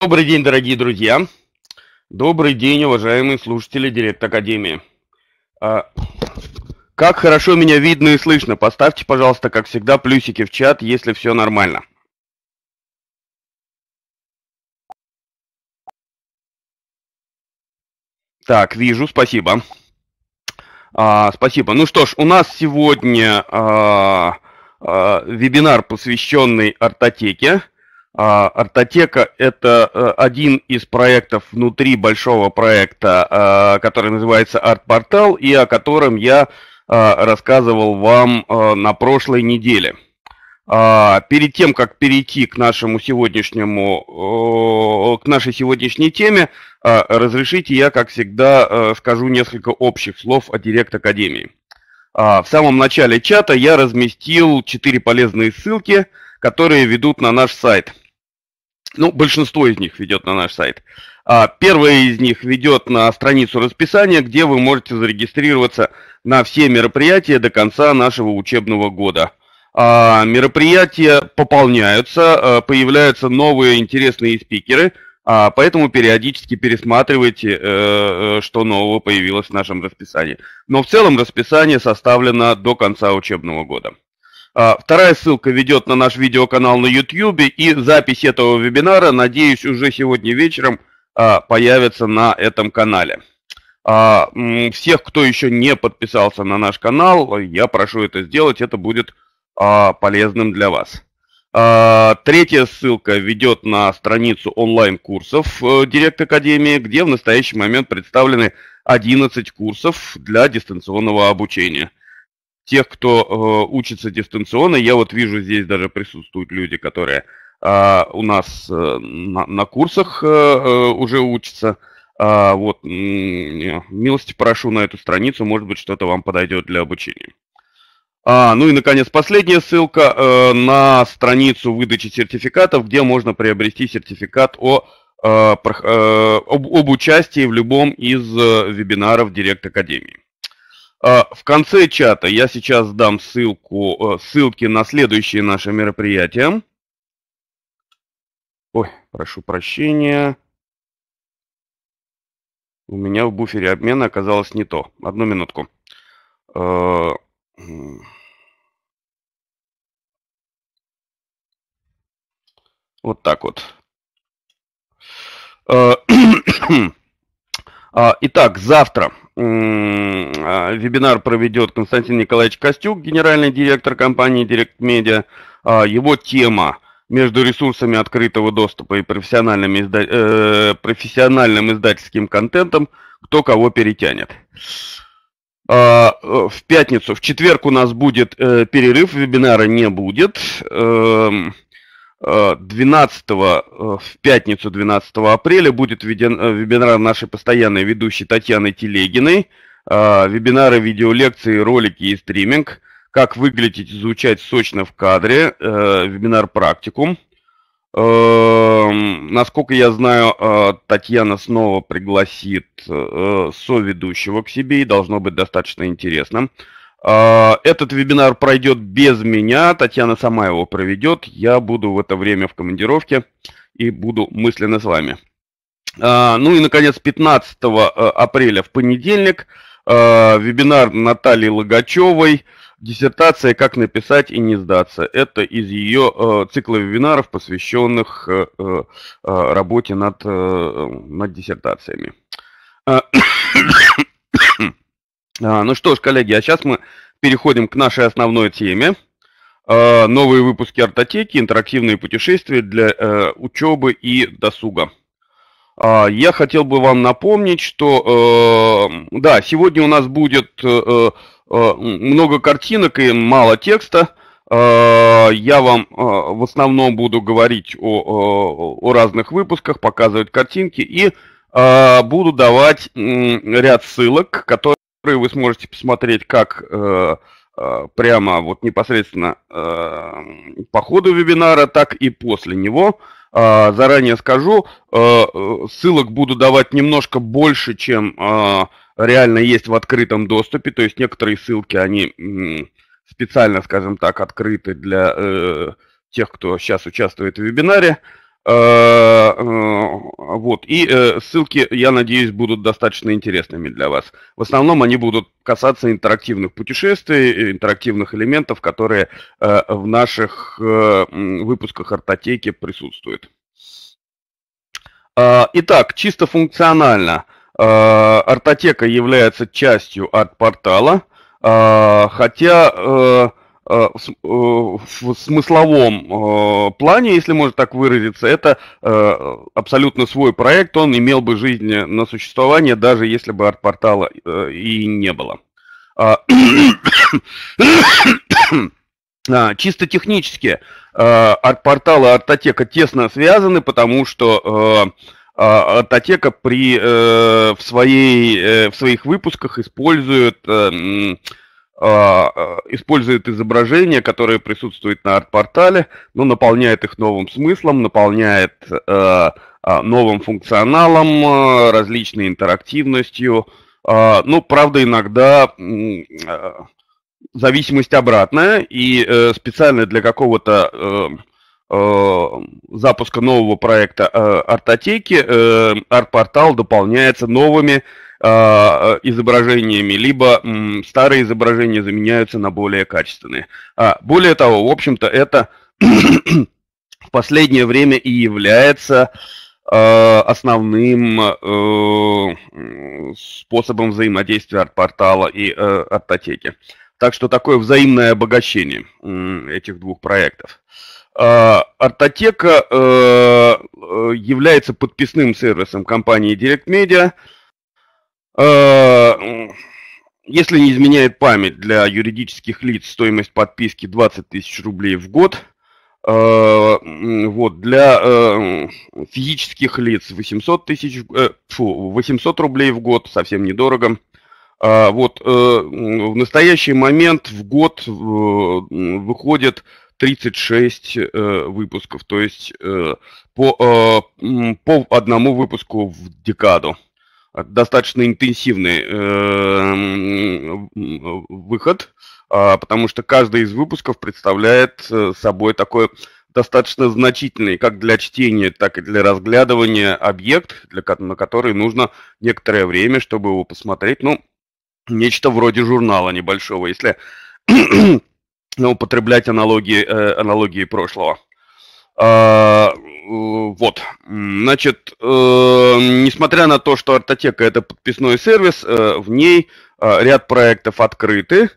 Добрый день, дорогие друзья. Добрый день, уважаемые слушатели Директ Академии. А, как хорошо меня видно и слышно. Поставьте, пожалуйста, как всегда, плюсики в чат, если все нормально. Так, вижу, спасибо. А, спасибо. Ну что ж, у нас сегодня а, а, вебинар, посвященный артотеке. А, Артотека – это э, один из проектов внутри большого проекта, а, который называется АртПортал и о котором я а, рассказывал вам на прошлой неделе. Перед тем, как перейти к нашему сегодняшнему, к нашей сегодняшней теме, разрешите я, как всегда, э, скажу несколько общих слов о Директ Академии. В самом начале чата я разместил четыре полезные ссылки – которые ведут на наш сайт. Ну, большинство из них ведет на наш сайт. А, Первая из них ведет на страницу расписания, где вы можете зарегистрироваться на все мероприятия до конца нашего учебного года. А, мероприятия пополняются, э, появляются новые интересные спикеры, а, поэтому периодически пересматривайте, э, э, что нового появилось в нашем расписании. Но в целом расписание составлено до конца учебного года. А, вторая ссылка ведет на наш видеоканал на YouTube, и запись этого вебинара, надеюсь, уже сегодня вечером а, появится на этом канале. А, всех, кто еще не подписался на наш канал, я прошу это сделать, это будет полезным для вас. Третья ссылка ведет на страницу онлайн-курсов э, Директ Академии, где в настоящий момент представлены 11 курсов для дистанционного обучения – тех, кто э, учится дистанционно, я вот вижу здесь даже присутствуют люди, которые э, у нас э, на, на курсах э, э уже учатся. Э, вот, э, милости прошу на эту страницу, может быть, что-то вам подойдет для обучения. А, ну и, наконец, последняя ссылка э, на страницу выдачи сертификатов, где можно приобрести сертификат о, э, про, э, об, об участии в любом из э, вебинаров Директ Академии. А, в конце чата я сейчас дам ссылку, э, ссылки на следующие наши мероприятия. Ой, прошу прощения. У меня в буфере обмена оказалось не то. Одну минутку. А, вот так вот. А, итак, завтра а, вебинар проведет Константин Николаевич Костюк, генеральный директор компании Direct Media. А, его тема между ресурсами открытого доступа и профессиональным, изда... э, профессиональным издательским контентом, кто кого перетянет. А, э, в пятницу, в четверг у нас будет э, перерыв, вебинара не будет. Э, 12 э, э, в пятницу 12 апреля будет введен э, вебинар нашей постоянной ведущей Татьяны Телегиной. Вебинары, видеолекции, ролики и стриминг. Как выглядеть и звучать сочно в кадре. Вебинар практикум. Насколько я знаю, Татьяна снова пригласит соведущего к себе и должно быть достаточно интересным. А, этот вебинар пройдет без меня, Татьяна сама его проведет. Я буду в это время в командировке и буду мысленно с вами. А, ну и, наконец, 15 э, апреля в понедельник э, вебинар Натальи Логачевой «Диссертация «Как написать и не сдаться». Это из ее э, цикла вебинаров, посвященных работе над, над диссертациями. А, а, ну что ж, коллеги, а сейчас мы переходим к нашей основной теме. А, новые выпуски «Артотеки», интерактивные путешествия для э, учебы и досуга. А, я хотел бы вам напомнить, что э, да, сегодня у нас будет э, много картинок и мало текста. Я вам в основном буду говорить о, о разных выпусках, показывать картинки и буду давать ряд ссылок, которые которой вы сможете посмотреть, как э, э, прямо вот непосредственно э, по ходу вебинара, так и после него. А, заранее скажу, ссылок буду давать немножко больше, чем реально есть в открытом доступе, то есть некоторые ссылки, они специально, скажем так, открыты для тех, кто сейчас участвует в вебинаре. Э, э, вот. И э, ссылки, я надеюсь, будут достаточно интересными для вас. В основном они будут касаться интерактивных путешествий, интерактивных элементов, которые в наших выпусках артотеки присутствуют. Итак, чисто функционально. Артотека является частью арт-портала, хотя Э, э, в смысловом э, плане, если можно так выразиться, это абсолютно свой проект, он имел бы жизнь на существование, даже если бы арт-портала и не было. А, а, чисто технически арт-портал и артотека тесно связаны, потому что а, Артотека при, в, своей, в своих выпусках использует а, а, использует изображения, которые присутствуют на арт-портале, но наполняет их новым смыслом, наполняет э, а, новым функционалом, э, различной интерактивностью. Ну, правда, иногда э, зависимость обратная, и специально для какого-то Э, запуска нового проекта э, артотеки э, арт дополняется новыми изображениями, либо старые изображения заменяются на более качественные. А, более того, в общем-то, это в последнее время и является основным способом взаимодействия артпортала и артотеки. Так что такое взаимное обогащение этих двух проектов. Э, а, Артотека э, э, является подписным сервисом компании Direct Media. А, если не изменяет память для юридических лиц, стоимость подписки 20 тысяч рублей в год. А, вот, для э, физических лиц 800 тысяч, фу, 800 рублей в год, совсем недорого. Вот, в настоящий момент в год выходит 36 э, выпусков, то есть э, по, э, по одному выпуску в декаду. Э, достаточно интенсивный э, выход, э, потому что каждый из выпусков представляет э, собой такой достаточно значительный как для чтения, так и для разглядывания объект, для, на который нужно некоторое время, чтобы его посмотреть. Ну, нечто вроде журнала небольшого. Если но употреблять аналогии, э, аналогии прошлого. А, вот, значит, э, несмотря на то, что Артотека это подписной сервис, э, в ней ряд проектов открыты.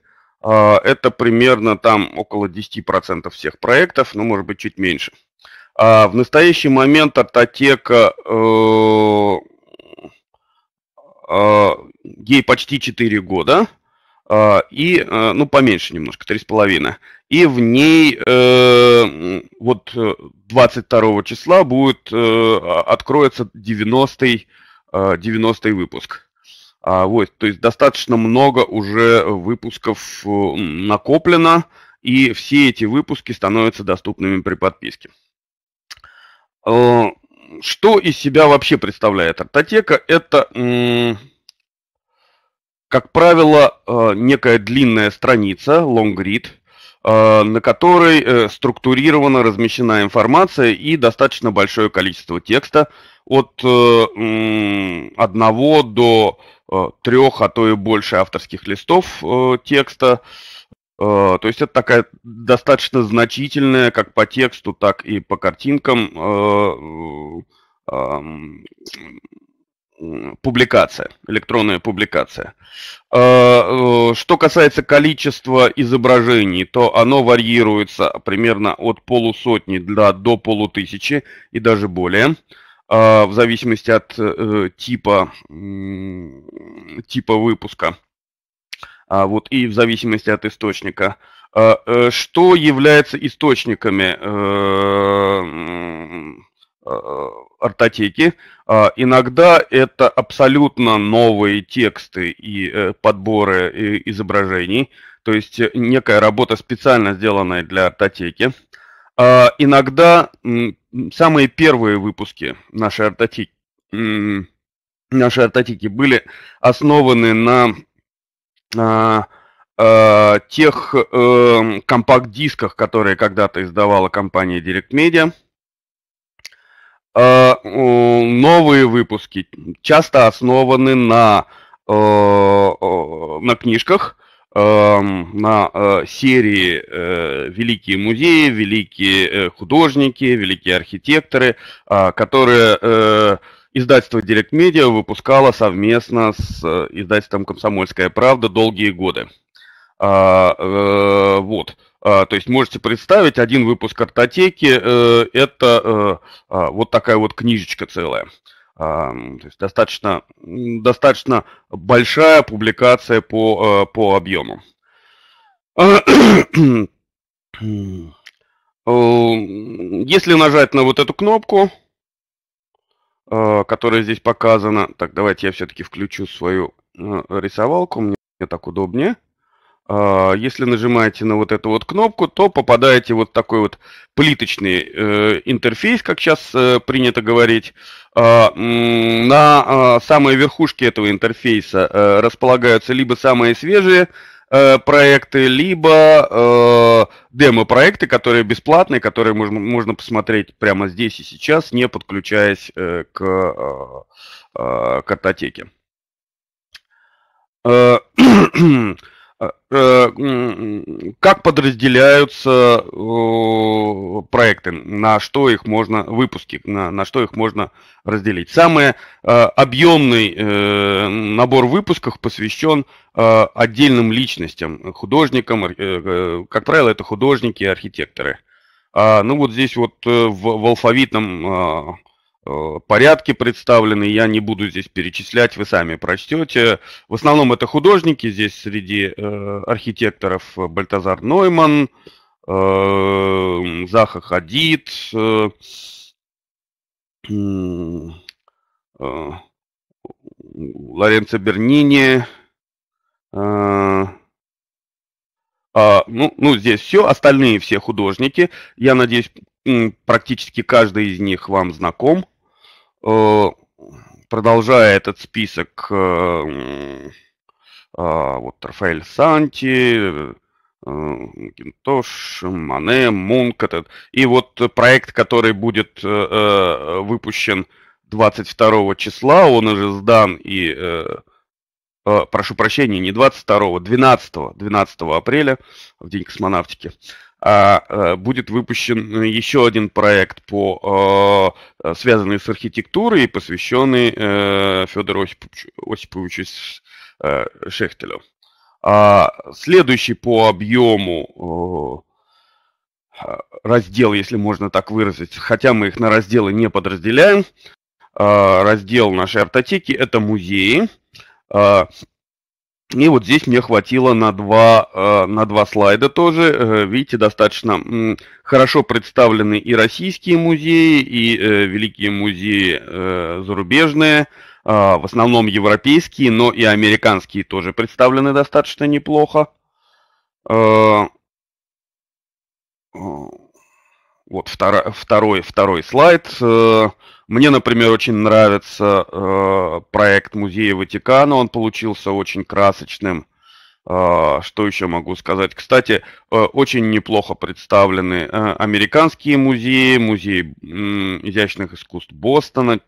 А, это примерно там около 10% всех проектов, ну, может быть, чуть меньше. А, в настоящий момент Артотека ей почти 4 года. Э, и, э, ну, поменьше немножко, 3,5. И в ней э, вот 22 числа будет, а, откроется 90-й 90 выпуск. А, вот, то есть достаточно много уже выпусков накоплено, и все эти выпуски становятся доступными при подписке. Что из себя вообще представляет Артотека? Это как правило, э, некая длинная страница, long read, э, на которой э, структурирована, размещена информация и достаточно большое количество текста от одного до трех, а то и больше авторских листов текста. То есть это такая достаточно значительная как по тексту, так и по картинкам публикация, электронная публикация. А, э, что касается количества изображений, то оно варьируется примерно от полусотни до, до полутысячи и даже более, а, в зависимости от э, типа, типа выпуска а вот, и в зависимости от источника. Э, что является источниками артотеки. Э, а, иногда это абсолютно новые тексты и э, подборы э, изображений, то есть некая работа, специально сделанная для артотеки. А, иногда самые первые выпуски нашей артотеки, наши артотеки были основаны на а, тех эм, компакт-дисках, которые когда-то издавала компания Direct Media – Э, новые выпуски часто основаны на, э, на книжках, эм, на э, серии «Великие музеи», «Великие художники», «Великие архитекторы», которые издательство Директ Медиа выпускало совместно с издательством «Комсомольская правда» долгие годы. Вот. А, то есть можете представить, один выпуск картотеки э, – это э, а, вот такая вот книжечка целая. А, то есть достаточно, достаточно большая публикация по, э, по объему. Если нажать на вот эту кнопку, которая здесь показана, так давайте я все-таки включу свою рисовалку, мне так удобнее. А, если нажимаете на вот эту вот кнопку, то попадаете в вот такой вот плиточный э, интерфейс, как сейчас э, принято говорить. А, на а, самой верхушке этого интерфейса э, располагаются либо самые свежие проекты, либо демо-проекты, которые бесплатные, которые можно, посмотреть прямо здесь и сейчас, не подключаясь к картотеке. Э, как подразделяются э, проекты, на что их можно, выпуски, на, на что их можно разделить. Самый э, объемный набор выпусков посвящен отдельным личностям, художникам, как правило, это художники и архитекторы. А, ну вот здесь вот в, в алфавитном а, Э, порядки представлены, я не буду здесь перечислять, вы сами прочтете. В основном это художники, здесь среди э, архитекторов э, Бальтазар Нойман, Заха Хадид, Лоренцо Бернини, а, ну, ну, здесь все, остальные все художники. Я надеюсь, практически каждый из них вам знаком. Э, продолжая этот список, э, э, вот Рафаэль Санти, Гинтош, Мане, Мунк, этот. и вот проект, который будет выпущен 22 числа, он уже сдан и, прошу прощения, не 22, 12, 12 апреля, в День космонавтики, а, э, будет выпущен еще один проект, по, э, э, связанный с архитектурой и посвященный Федору Осиповичу Шехтелю. А, следующий по объему раздел, если можно так выразить, хотя мы их на разделы не подразделяем, а, раздел нашей артотеки – это музеи. И вот здесь мне хватило на два, э, на два слайда тоже. Э, видите, достаточно хорошо представлены и российские музеи, и э, великие музеи зарубежные, а, в основном европейские, но и американские тоже представлены достаточно неплохо. А, вот второ, второй, второй слайд. Э, мне, например, очень нравится э, проект Музея Ватикана. Он получился очень красочным. Э, что еще могу сказать? Кстати, очень неплохо представлены американские музеи, музей изящных искусств Бостона,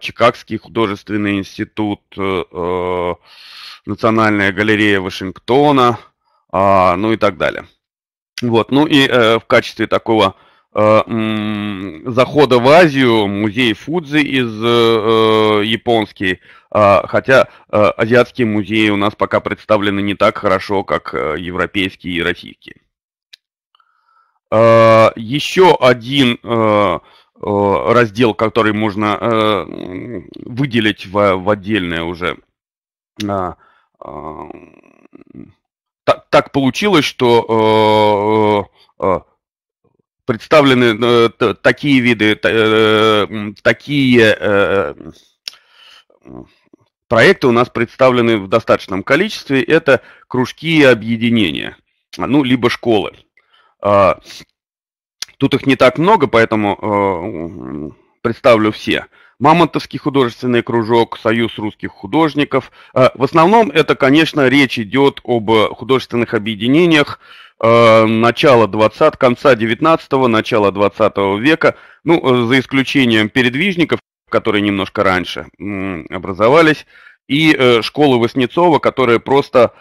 Чикагский художественный институт, Национальная галерея Вашингтона, а, ну и так далее. Вот, ну и в качестве такого Э, захода в Азию, музей Фудзи из э, э, японский, а, хотя азиатские музеи у нас пока представлены не так хорошо, как европейские и российские. А, еще один раздел, который можно выделить в, отдельное уже. А, так, получилось, что представлены э, такие виды, э, такие э, проекты у нас представлены в достаточном количестве. Это кружки и объединения, ну, либо школы. А, тут их не так много, поэтому представлю все. Мамонтовский художественный кружок, Союз русских художников. Э, в основном это, конечно, речь идет об э, художественных объединениях э, начала 20 конца 19-го, начала 20 века, ну, за исключением передвижников, которые немножко раньше образовались, и школы Васнецова, которая просто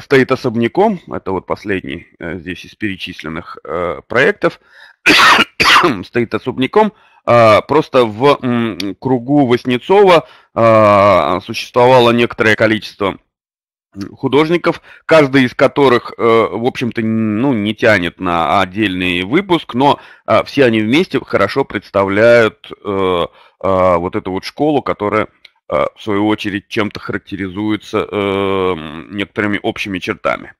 стоит особняком, это вот последний здесь из перечисленных проектов, стоит особняком, а, просто в кругу Васнецова а, существовало некоторое количество художников, каждый из которых, э, в общем-то, ну, не тянет на отдельный выпуск, но а, все они вместе хорошо представляют э, вот эту вот школу, которая, в свою очередь, чем-то характеризуется э, некоторыми общими чертами.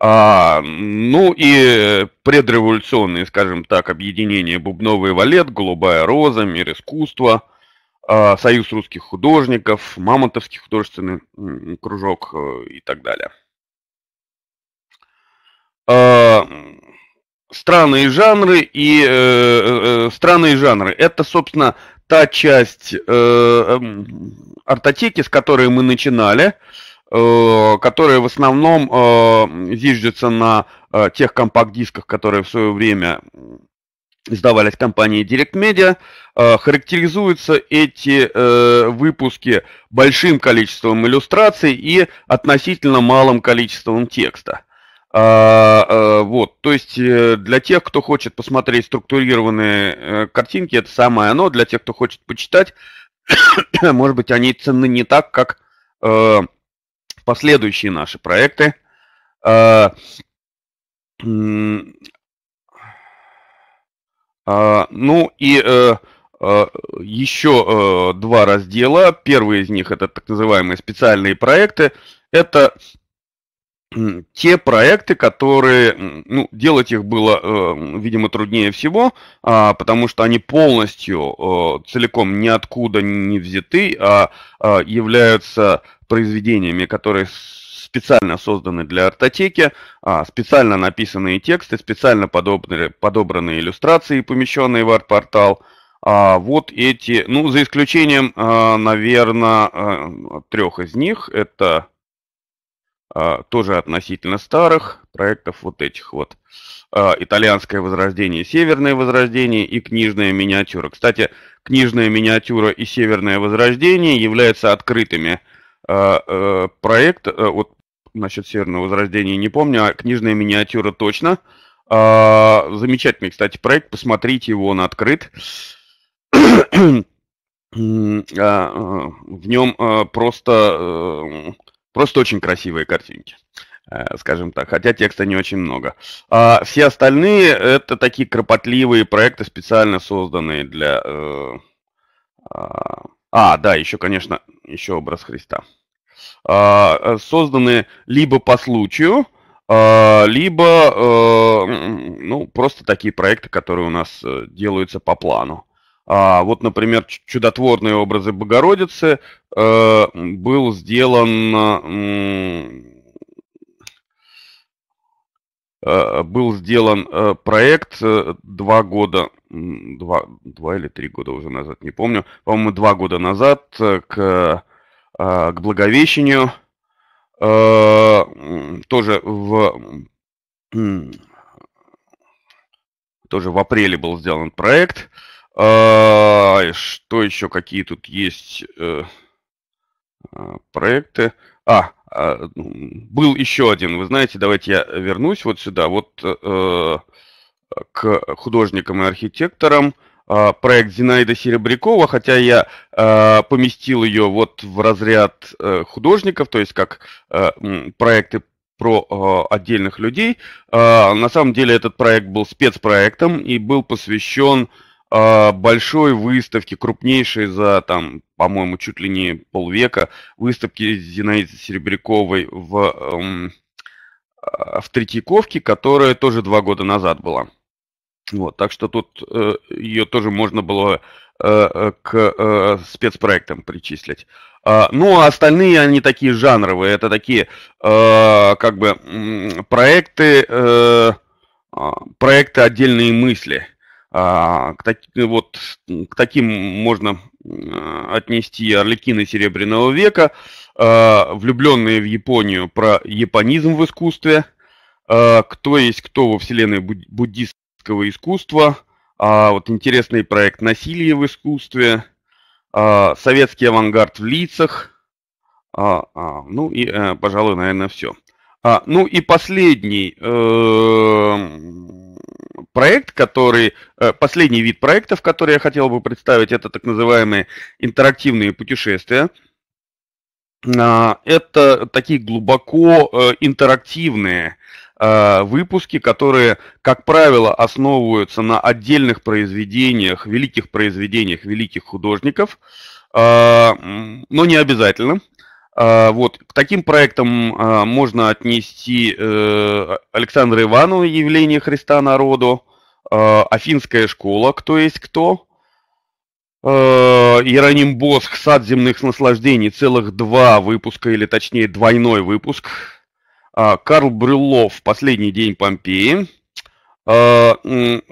А, ну и предреволюционные, скажем так, объединения «Бубновый валет», «Голубая роза», «Мир искусства», а, «Союз русских художников», «Мамонтовский художественный кружок» э, и так далее. А, страны жанры и э, э, страны и жанры это собственно та часть э, э, артотеки с которой мы начинали э, Э, которые в основном э, зиждется на э, тех компакт-дисках, которые в свое время издавались компанией Direct Media. Характеризуются эти выпуски большим количеством иллюстраций и относительно малым количеством текста. Вот, то есть для тех, кто хочет посмотреть структурированные картинки, это самое оно. Для тех, кто хочет почитать, может быть, они ценны не так, как последующие наши проекты. Э, а, ну и э, э, еще два раздела. Первый из них это так называемые специальные проекты. Это те проекты, которые, ну, делать их было, э, видимо, труднее всего, а, потому что они полностью, э, целиком ниоткуда не взяты, а, а являются произведениями, которые специально созданы для артотеки, а, специально написанные тексты, специально подобные, подобранные иллюстрации, помещенные в арт-портал. А, вот эти, ну, за исключением, а, наверное, а, трех из них, это тоже относительно старых проектов вот этих вот. Итальянское возрождение, Северное возрождение и книжная миниатюра. Кстати, книжная миниатюра и Северное возрождение являются открытыми а, э, проект, э, вот насчет Северного Возрождения не помню, а книжная миниатюра точно. А, замечательный, кстати, проект, посмотрите его, он открыт. А, э, в нем просто, просто очень красивые картинки скажем так, хотя текста не очень много. А все остальные это такие кропотливые проекты, специально созданные для а, да, еще, конечно, еще образ Христа. А, созданы либо по случаю, а, либо, э, ну, просто такие проекты, которые у нас э, делаются по плану. А, вот, например, чудотворные образы Богородицы э, был сделан был сделан проект два года два, два или три года уже назад, не помню. По-моему, два года назад э, к, а, к Благовещению э, тоже в тоже в апреле был сделан проект. А, что еще, какие тут есть э, а, проекты? А, ну, был еще один, вы знаете, давайте я вернусь вот сюда. Вот к художникам и архитекторам а, проект Зинаида Серебрякова, хотя я э, поместил ее вот в разряд э, художников, то есть как э, проекты про а, отдельных людей. На самом деле этот проект был спецпроектом и был посвящен большой выставке, крупнейшей за, там, по-моему, чуть ли не полвека, выставке Зинаиды Серебряковой в, в Третьяковке, которая тоже два года назад была. Вот, так что тут э, ее тоже можно было э, э, к э, спецпроектам причислить. А, ну, а остальные они такие жанровые, это такие э, как бы проекты, э, а, проекты отдельные мысли. А, к, так, вот, к таким можно отнести Орликины Серебряного века, э, влюбленные в Японию про японизм в искусстве, э, кто есть кто во вселенной буддист актерского искусства, а, вот интересный проект «Насилие в искусстве», а, «Советский авангард в лицах», а, а, ну и, а, пожалуй, наверное, все. А, ну и последний э, проект, который, э, последний вид проектов, который я хотел бы представить, это так называемые интерактивные путешествия. А, это такие глубоко э, интерактивные э, Э, выпуски, которые, как правило, основываются на отдельных произведениях, великих произведениях великих художников, э, но не обязательно. Э, вот, к таким проектам можно отнести Александра Иванова «Явление Христа народу», «Афинская школа. Кто есть кто», Иероним Босх «Сад земных наслаждений» целых два выпуска, или точнее двойной выпуск, а, Карл Брюлов «Последний день Помпеи». А,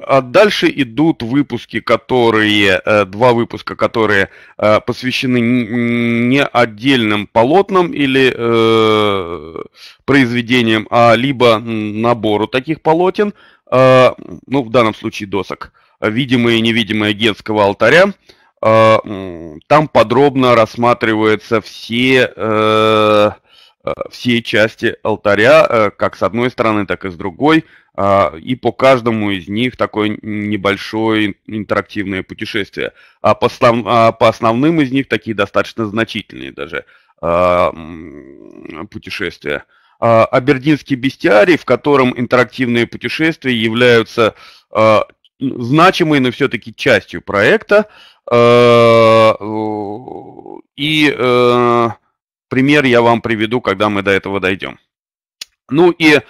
а дальше идут выпуски, которые, э, два выпуска, которые э, посвящены не отдельным полотнам или э, произведениям, а либо набору таких полотен, а, ну, в данном случае досок, видимые и невидимые Генского алтаря. там подробно рассматриваются все Э, все части алтаря, э, как с одной стороны, так и с другой, э, и по каждому из них такое небольшое интерактивное путешествие. А по, а по основным из них такие достаточно значительные даже путешествия. Абердинский бестиарий, в котором интерактивные путешествия являются значимой, но все-таки частью проекта. И пример я вам приведу, когда мы до этого дойдем. Ну и э,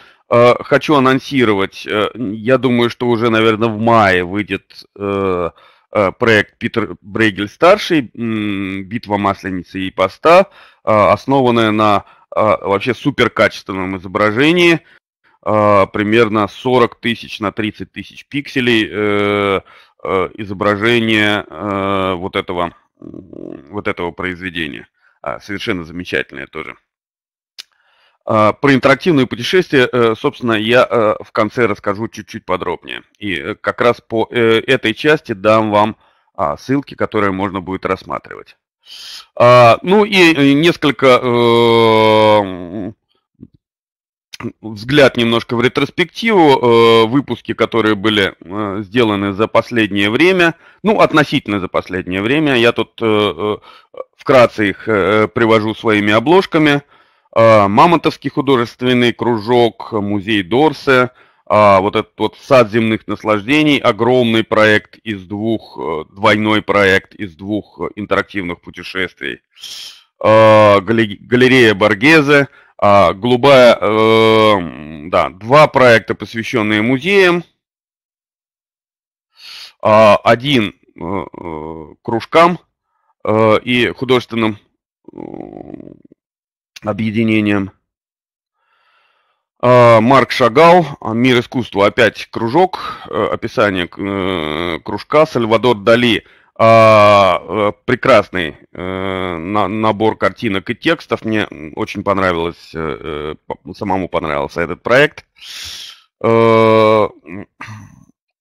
хочу анонсировать, э, я думаю, что уже, наверное, в мае выйдет э, э, проект Питер Брейгель старший, э, битва масленицы и поста, э, основанная на э, вообще суперкачественном изображении, э, примерно 40 тысяч на 30 тысяч пикселей э, э, изображение э, вот этого вот этого произведения. А, совершенно замечательная тоже. А, про интерактивные путешествия, э, собственно, я э, в конце расскажу чуть-чуть подробнее. И э, как раз по этой части дам вам а, ссылки, которые можно будет рассматривать. Ну и несколько взгляд немножко в ретроспективу, э, выпуски, которые были э, сделаны за последнее время, ну, относительно за последнее время, я тут э, вкратце их привожу своими обложками. Мамонтовский художественный кружок, музей Дорсе, вот этот вот сад земных наслаждений, огромный проект из двух, двойной проект из двух интерактивных путешествий. Галерея Боргезе – а, голубая, э, да, два проекта, посвященные музеям. А, один э, э кружкам э, и художественным э, объединениям. А, Марк Шагал, «А, «Мир искусства», опять кружок, э, описание э, кружка, Сальвадор Дали – а, э, прекрасный э, на, набор картинок и текстов. Мне очень понравилось, э, э самому понравился этот проект. Э,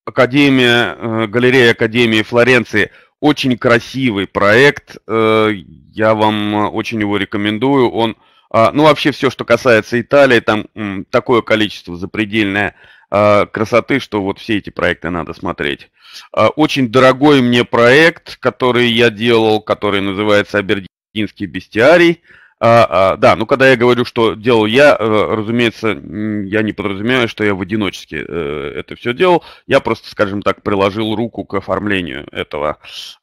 Академия, э, галерея Академии Флоренции. Очень красивый проект. я вам очень его рекомендую. Он а, ну, вообще все, что касается Италии, там такое количество запредельное а, красоты, что вот все эти проекты надо смотреть. А, очень дорогой мне проект, который я делал, который называется «Абердинский бестиарий». А, а, да, ну когда я говорю, что делал я, э, разумеется, я не подразумеваю, что я в одиночестве э, это все делал. Я просто, скажем так, приложил руку к оформлению этого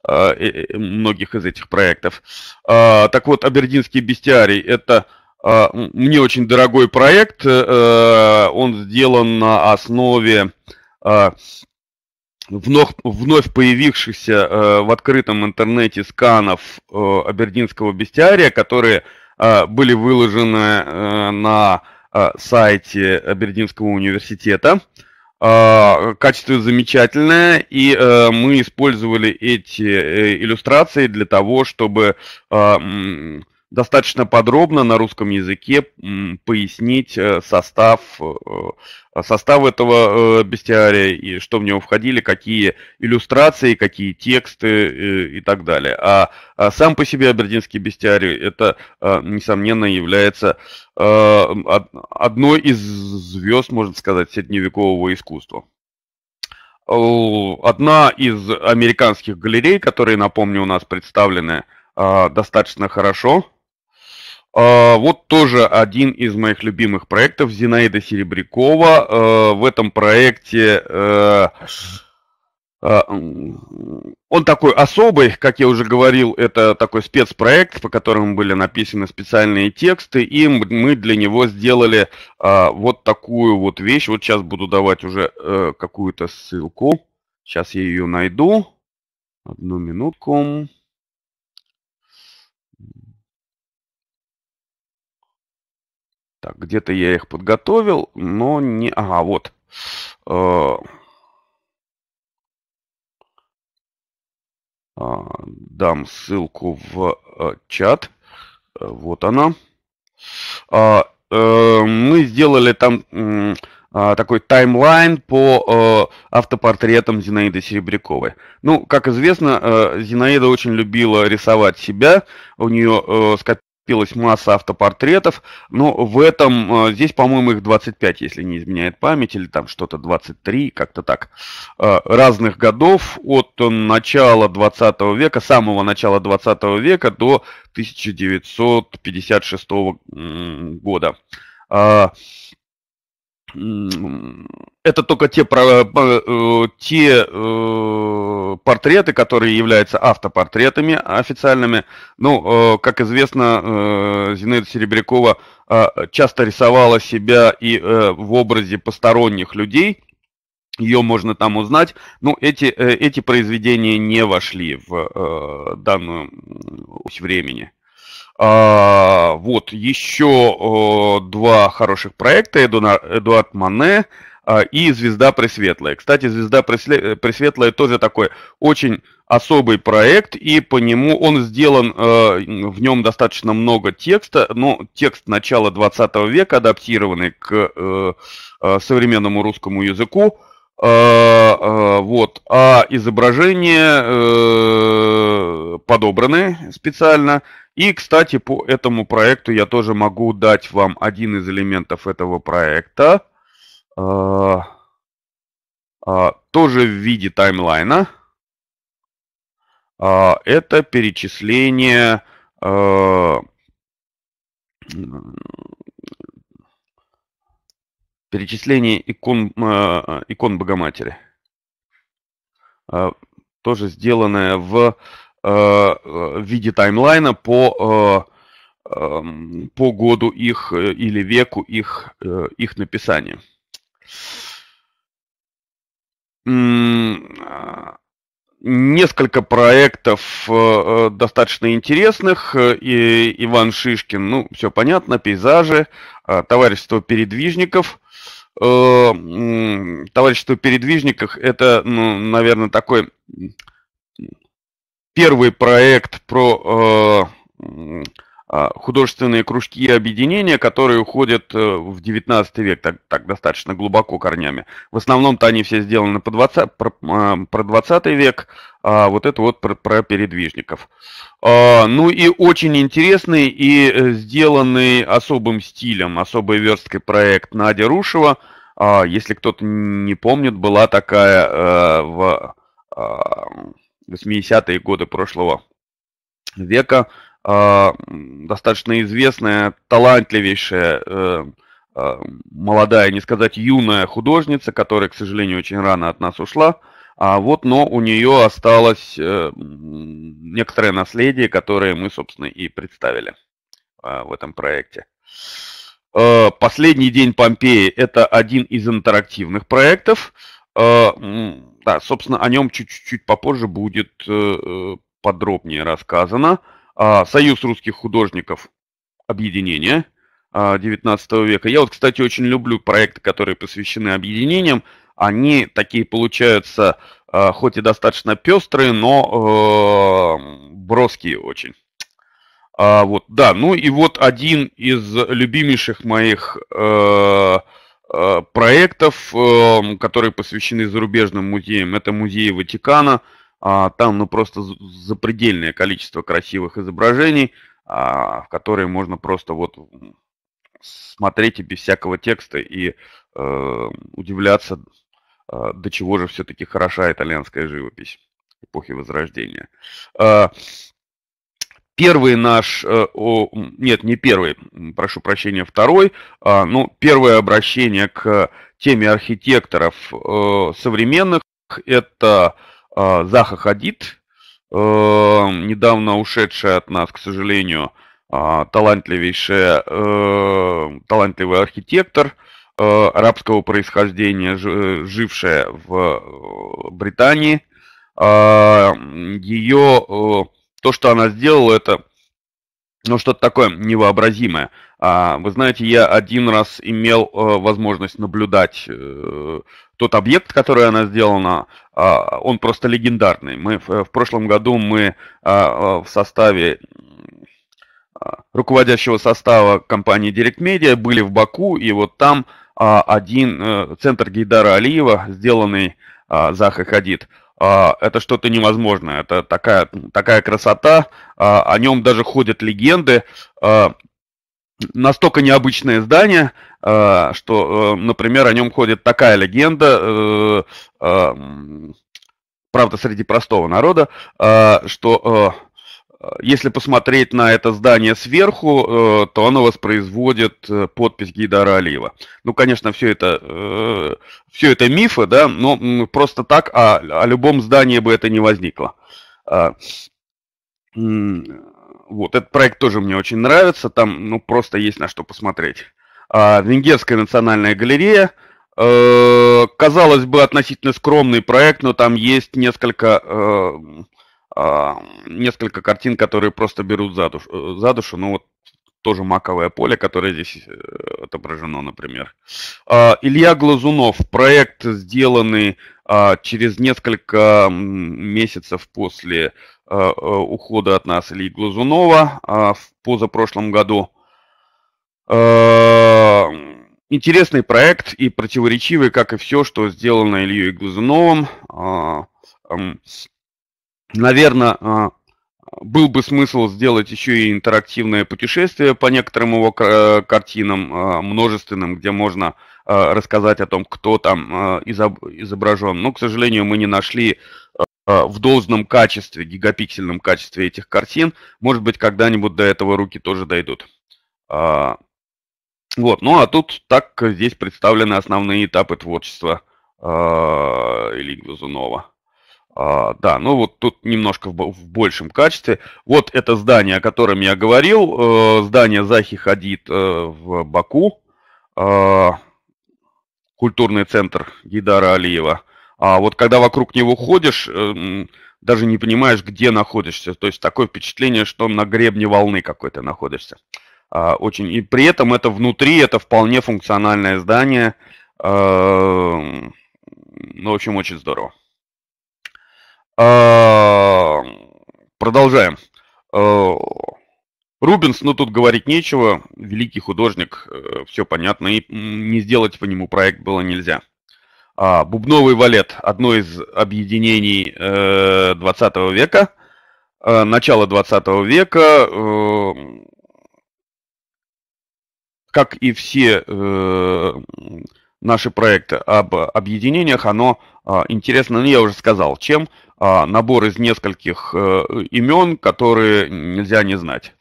э, многих из этих проектов. Так вот, Абердинский бестиарий это а, мне очень дорогой проект. Э, э, он сделан на основе а, вновь, появившихся э, в открытом интернете сканов абердинского бестиария, которые а, были выложены на сайте Абердинского университета. Качество замечательное, и мы использовали эти иллюстрации для того, чтобы достаточно подробно на русском языке пояснить э, состав, э, э, состав этого бестиария и что в него входили, какие иллюстрации, какие тексты и так далее. А, а сам по себе абердинский бестиарий, это, несомненно, является одной из звезд, можно сказать, средневекового искусства одна из американских галерей, которые, напомню, у нас представлены достаточно хорошо, а, вот тоже один из моих любимых проектов Зинаида Серебрякова. А, в этом проекте э, а, он такой особый, как я уже говорил, это такой спецпроект, по которому были написаны специальные тексты, и мы для него сделали вот такую вот вещь. Вот сейчас буду давать уже э, какую-то ссылку. Сейчас я ее найду. Одну минутку. Так, где-то я их подготовил, но не... Ага, вот. Э, а, дам ссылку в э, чат. Э, вот она. А, мы сделали там а, такой таймлайн по автопортретам Зинаиды Серебряковой. Ну, как известно, Зинаида очень любила рисовать себя. У нее скопировалось скопилась масса автопортретов, но в этом, э, здесь, по-моему, их 25, если не изменяет память, или там что-то 23, как-то так, э, разных годов от начала 20 века, самого начала 20 века до 1956 года а, это только те, э, э, те э, портреты, которые являются автопортретами официальными. Ну, как известно, Зинаида Серебрякова часто рисовала себя и в образе посторонних людей. Ее можно там узнать. Ну, эти, эти произведения не вошли в данную ось времени. А, вот еще э, два хороших проекта. Эдуард Мане – а, и «Звезда Пресветлая». Кстати, «Звезда э, Пресветлая» тоже такой очень особый проект, и по нему он сделан, э, в нем достаточно много текста, но текст начала 20 века, адаптированный к э, современному русскому языку, вот, а изображения подобраны специально. И, кстати, по этому проекту я тоже могу дать вам один из элементов этого проекта. А, а, тоже в виде таймлайна. А, это перечисление перечисление икон, икон Богоматери. Тоже сделанное в, в виде таймлайна по, по году их э, или веку их, э, их написания. А, несколько проектов э, э, достаточно интересных. Э, и Иван Шишкин, ну, все понятно, пейзажи, товарищество передвижников. товарищество передвижников это, ну, наверное, такой первый проект про а, художественные кружки и объединения, которые уходят э, в XIX век, так, так достаточно глубоко корнями. В основном-то они все сделаны по 20, про, а, про 20 век, а вот это вот про, про передвижников. А, ну и очень интересный и э, сделанный особым стилем, особой версткой проект Надя Рушева. А, если кто-то не помнит, была такая а, в а, 80-е годы прошлого века а, достаточно известная, талантливейшая, э, а, молодая, не сказать юная художница, которая, к сожалению, очень рано от нас ушла. А вот, но у нее осталось э, некоторое наследие, которое мы, собственно, и представили а, в этом проекте. Э, Последний день Помпеи – это один из интерактивных проектов. Да, собственно, о нем чуть-чуть попозже будет подробнее рассказано. А, Союз русских художников объединения а, 19 века. Я вот, кстати, очень люблю проекты, которые посвящены объединениям. Они такие получаются, а, хоть и достаточно пестрые, но э, броские очень. вот, да, ну и вот один из любимейших моих э, э, проектов, которые посвящены зарубежным музеям, это музей Ватикана – а, там ну просто запредельное количество красивых изображений, а, в которые можно просто вот смотреть и без всякого текста и э, удивляться, э, до чего же все-таки хороша итальянская живопись эпохи Возрождения. Э, первый наш, э, о, нет, не первый, прошу прощения, второй, э, ну, первое обращение к теме архитекторов э, современных – это э, Э, Заха Хадид, э, недавно ушедшая от нас, к сожалению, э, талантливейшая, талантливый архитектор арабского происхождения, жившая в Британии. Ее, то, что она сделала, это ну, что-то такое невообразимое. А, вы знаете, я один раз имел возможность наблюдать тот объект, который она сделана, а, он просто легендарный. Мы в прошлом году мы а, а, в составе руководящего состава компании Direct Media были в Баку, и вот там один э, центр Гейдара Алиева, сделанный Заха Хадид, это что-то невозможное, это такая, такая красота, о нем даже ходят легенды, настолько необычное здание, э, что, э, например, о нем ходит такая легенда, э, правда, среди простого народа, что если посмотреть на это здание сверху, то оно воспроизводит подпись Гидара Алиева. Ну, конечно, все это, все это мифы, да, но просто так о, о любом здании бы это не возникло. Вот, этот проект тоже мне очень нравится, там, ну, просто есть на что посмотреть. А, Венгерская национальная галерея, э, казалось бы, относительно скромный проект, но там есть несколько, э, э, несколько картин, которые просто берут за душу, э, за душу, ну, вот, тоже маковое поле, которое здесь э, отображено, например. Э, Илья Глазунов, проект сделанный э, через несколько месяцев после Э, э, ухода от нас Ильи Глазунова а, в позапрошлом году. Э, интересный проект и противоречивый, как и все, что сделано Ильей Глазуновым. А, Наверное, а, был бы смысл сделать еще и интерактивное путешествие по некоторым его картинам, множественным, где можно рассказать о том, кто там изображен. Но, к сожалению, мы не нашли Э, в должном качестве, гигапиксельном качестве этих картин. Может быть, когда-нибудь до этого руки тоже дойдут. А, вот, ну а тут так здесь представлены основные этапы творчества а, Ильи Глазунова. А, да, ну вот тут немножко в, большем качестве. Вот это здание, о котором я говорил, э, здание Захи Хадид э, в Баку, культурный центр Гидара Алиева. А вот когда вокруг него ходишь, эм, даже не понимаешь, где находишься. То есть такое впечатление, что на гребне волны какой-то находишься. А, очень. И при этом это внутри, это вполне функциональное здание. А, ну, в общем, очень здорово. А, продолжаем. Рубинс, ну тут говорить нечего, великий художник, э, все понятно, и не сделать по нему проект было нельзя. А, бубновый валет – одно из объединений э, 20 века, э, начало 20 века. Э, как и все э, наши проекты об объединениях, оно э, интересно, ну, я уже сказал, чем – а, набор из нескольких э, имен, которые нельзя не знать.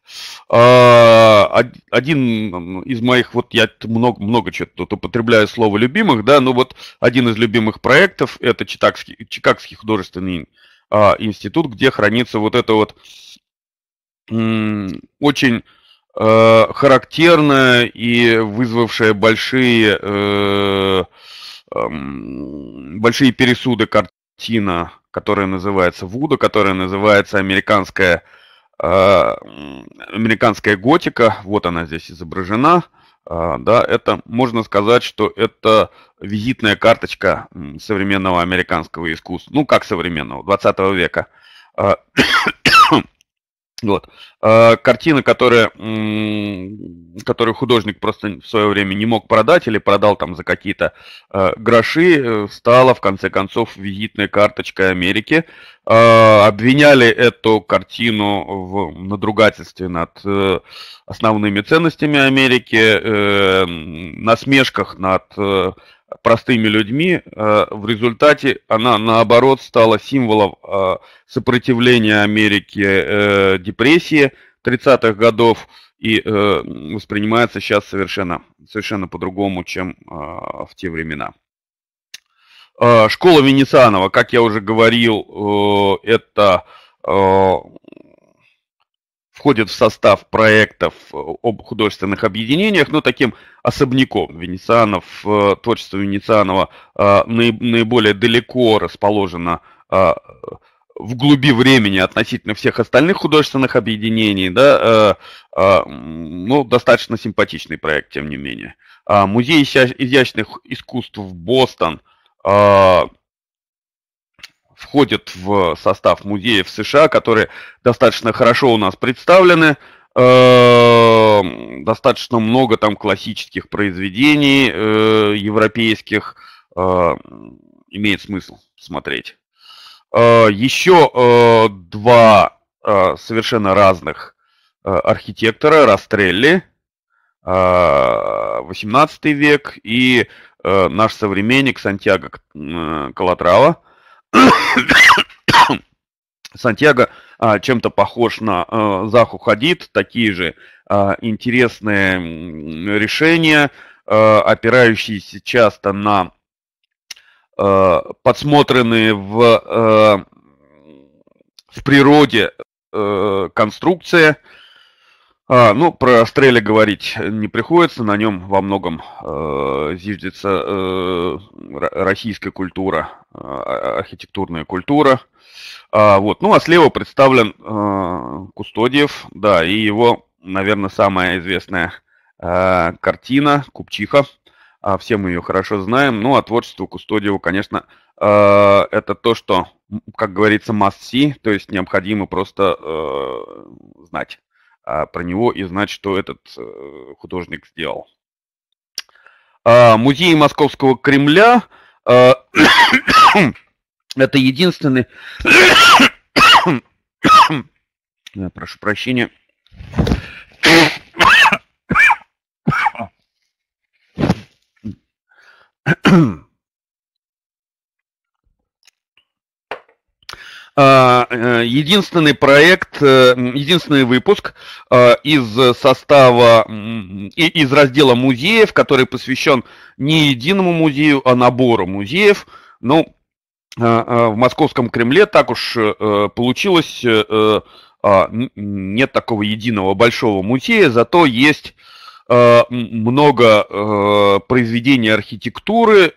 А, один из моих, вот я много, много чего тут употребляю слово любимых, да, но ну вот один из любимых проектов это Чикагский, Чикагский художественный а, институт, где хранится вот это вот очень э, характерная и вызвавшая большие, э, эм, большие пересуды картина которая называется Вуда, которая называется американская, э, американская готика. Вот она здесь изображена. Э, да, это можно сказать, что это визитная карточка современного американского искусства. Ну, как современного, 20 века. А, вот. Э, картина, которая, которую художник просто в свое время не мог продать или продал там за какие-то э, гроши, э, стала в конце концов визитной карточкой Америки. обвиняли эту картину в надругательстве над основными ценностями Америки, э, насмешках над простыми людьми, э, в результате она, наоборот, стала символом э, сопротивления Америки э, депрессии 30-х годов и воспринимается сейчас совершенно, совершенно по-другому, чем в те времена. Школа Венецианова, как я уже говорил, это входит в состав проектов э, об художественных объединениях, но таким особняком венецианов, э, творчество венецианова э, наиболее далеко расположено в глуби времени относительно всех остальных художественных объединений, да, ну, достаточно симпатичный проект, тем не менее. А музей изящных искусств в Бостон – входят в состав музеев США, которые достаточно хорошо у нас представлены. Эм, достаточно много там классических произведений э, европейских. Эм, имеет смысл смотреть. Э, еще э, два совершенно разных архитектора Растрелли, 18 век, и наш современник Сантьяго Калатрава, Сантьяго а, чем-то похож на а, Заху Хадид, такие же а, интересные решения, а, опирающиеся часто на а, подсмотренные в, а, в природе а, конструкции, а, ну, про Астреля говорить не приходится, на нем во многом э, зиждется э, российская культура, э, а-, архитектурная культура. А, вот. Ну, а слева представлен э, Кустодиев, да, и его, наверное, самая известная э, картина «Купчиха». А все мы ее хорошо знаем. Ну, а творчество Кустодиева, конечно, э, это то, что, как говорится, must see, то есть необходимо просто э, знать а, про него и знать, что этот э, художник сделал. А, музей Московского Кремля а, это единственный... Прошу прощения. А, э, единственный проект, э, единственный выпуск э, из состава, из раздела музеев, который посвящен не единому музею, а набору музеев. Ну, а, а, в московском Кремле так уж получилось, нет такого единого большого музея, зато есть много произведений архитектуры,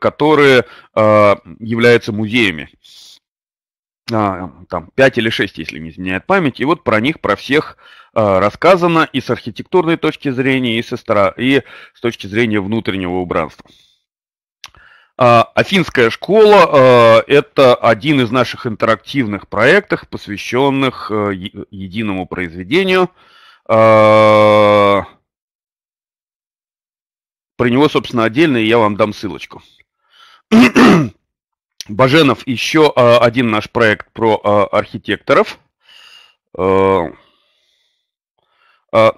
которые являются музеями там 5 или 6, если не изменяет память, и вот про них, про всех э, рассказано и с архитектурной точки зрения, и, со стра... и с точки зрения внутреннего убранства. Э, Афинская школа э, – это один из наших интерактивных проектов, посвященных э, единому произведению. Э, про него, собственно, отдельно, и я вам дам ссылочку. Баженов еще а, один наш проект про а, архитекторов. А,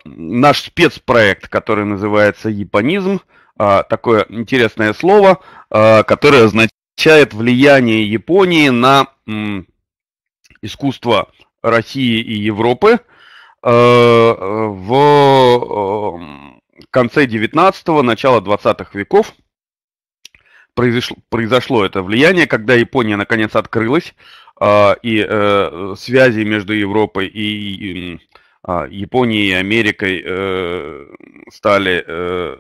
наш спецпроект, который называется «Японизм», такое интересное слово, которое означает влияние Японии на искусство России и Европы в конце 19-го, начало 20 веков – произошло, произошло это влияние, когда Япония наконец открылась, а, и э, связи между Европой и а, Японией и Америкой э, стали э,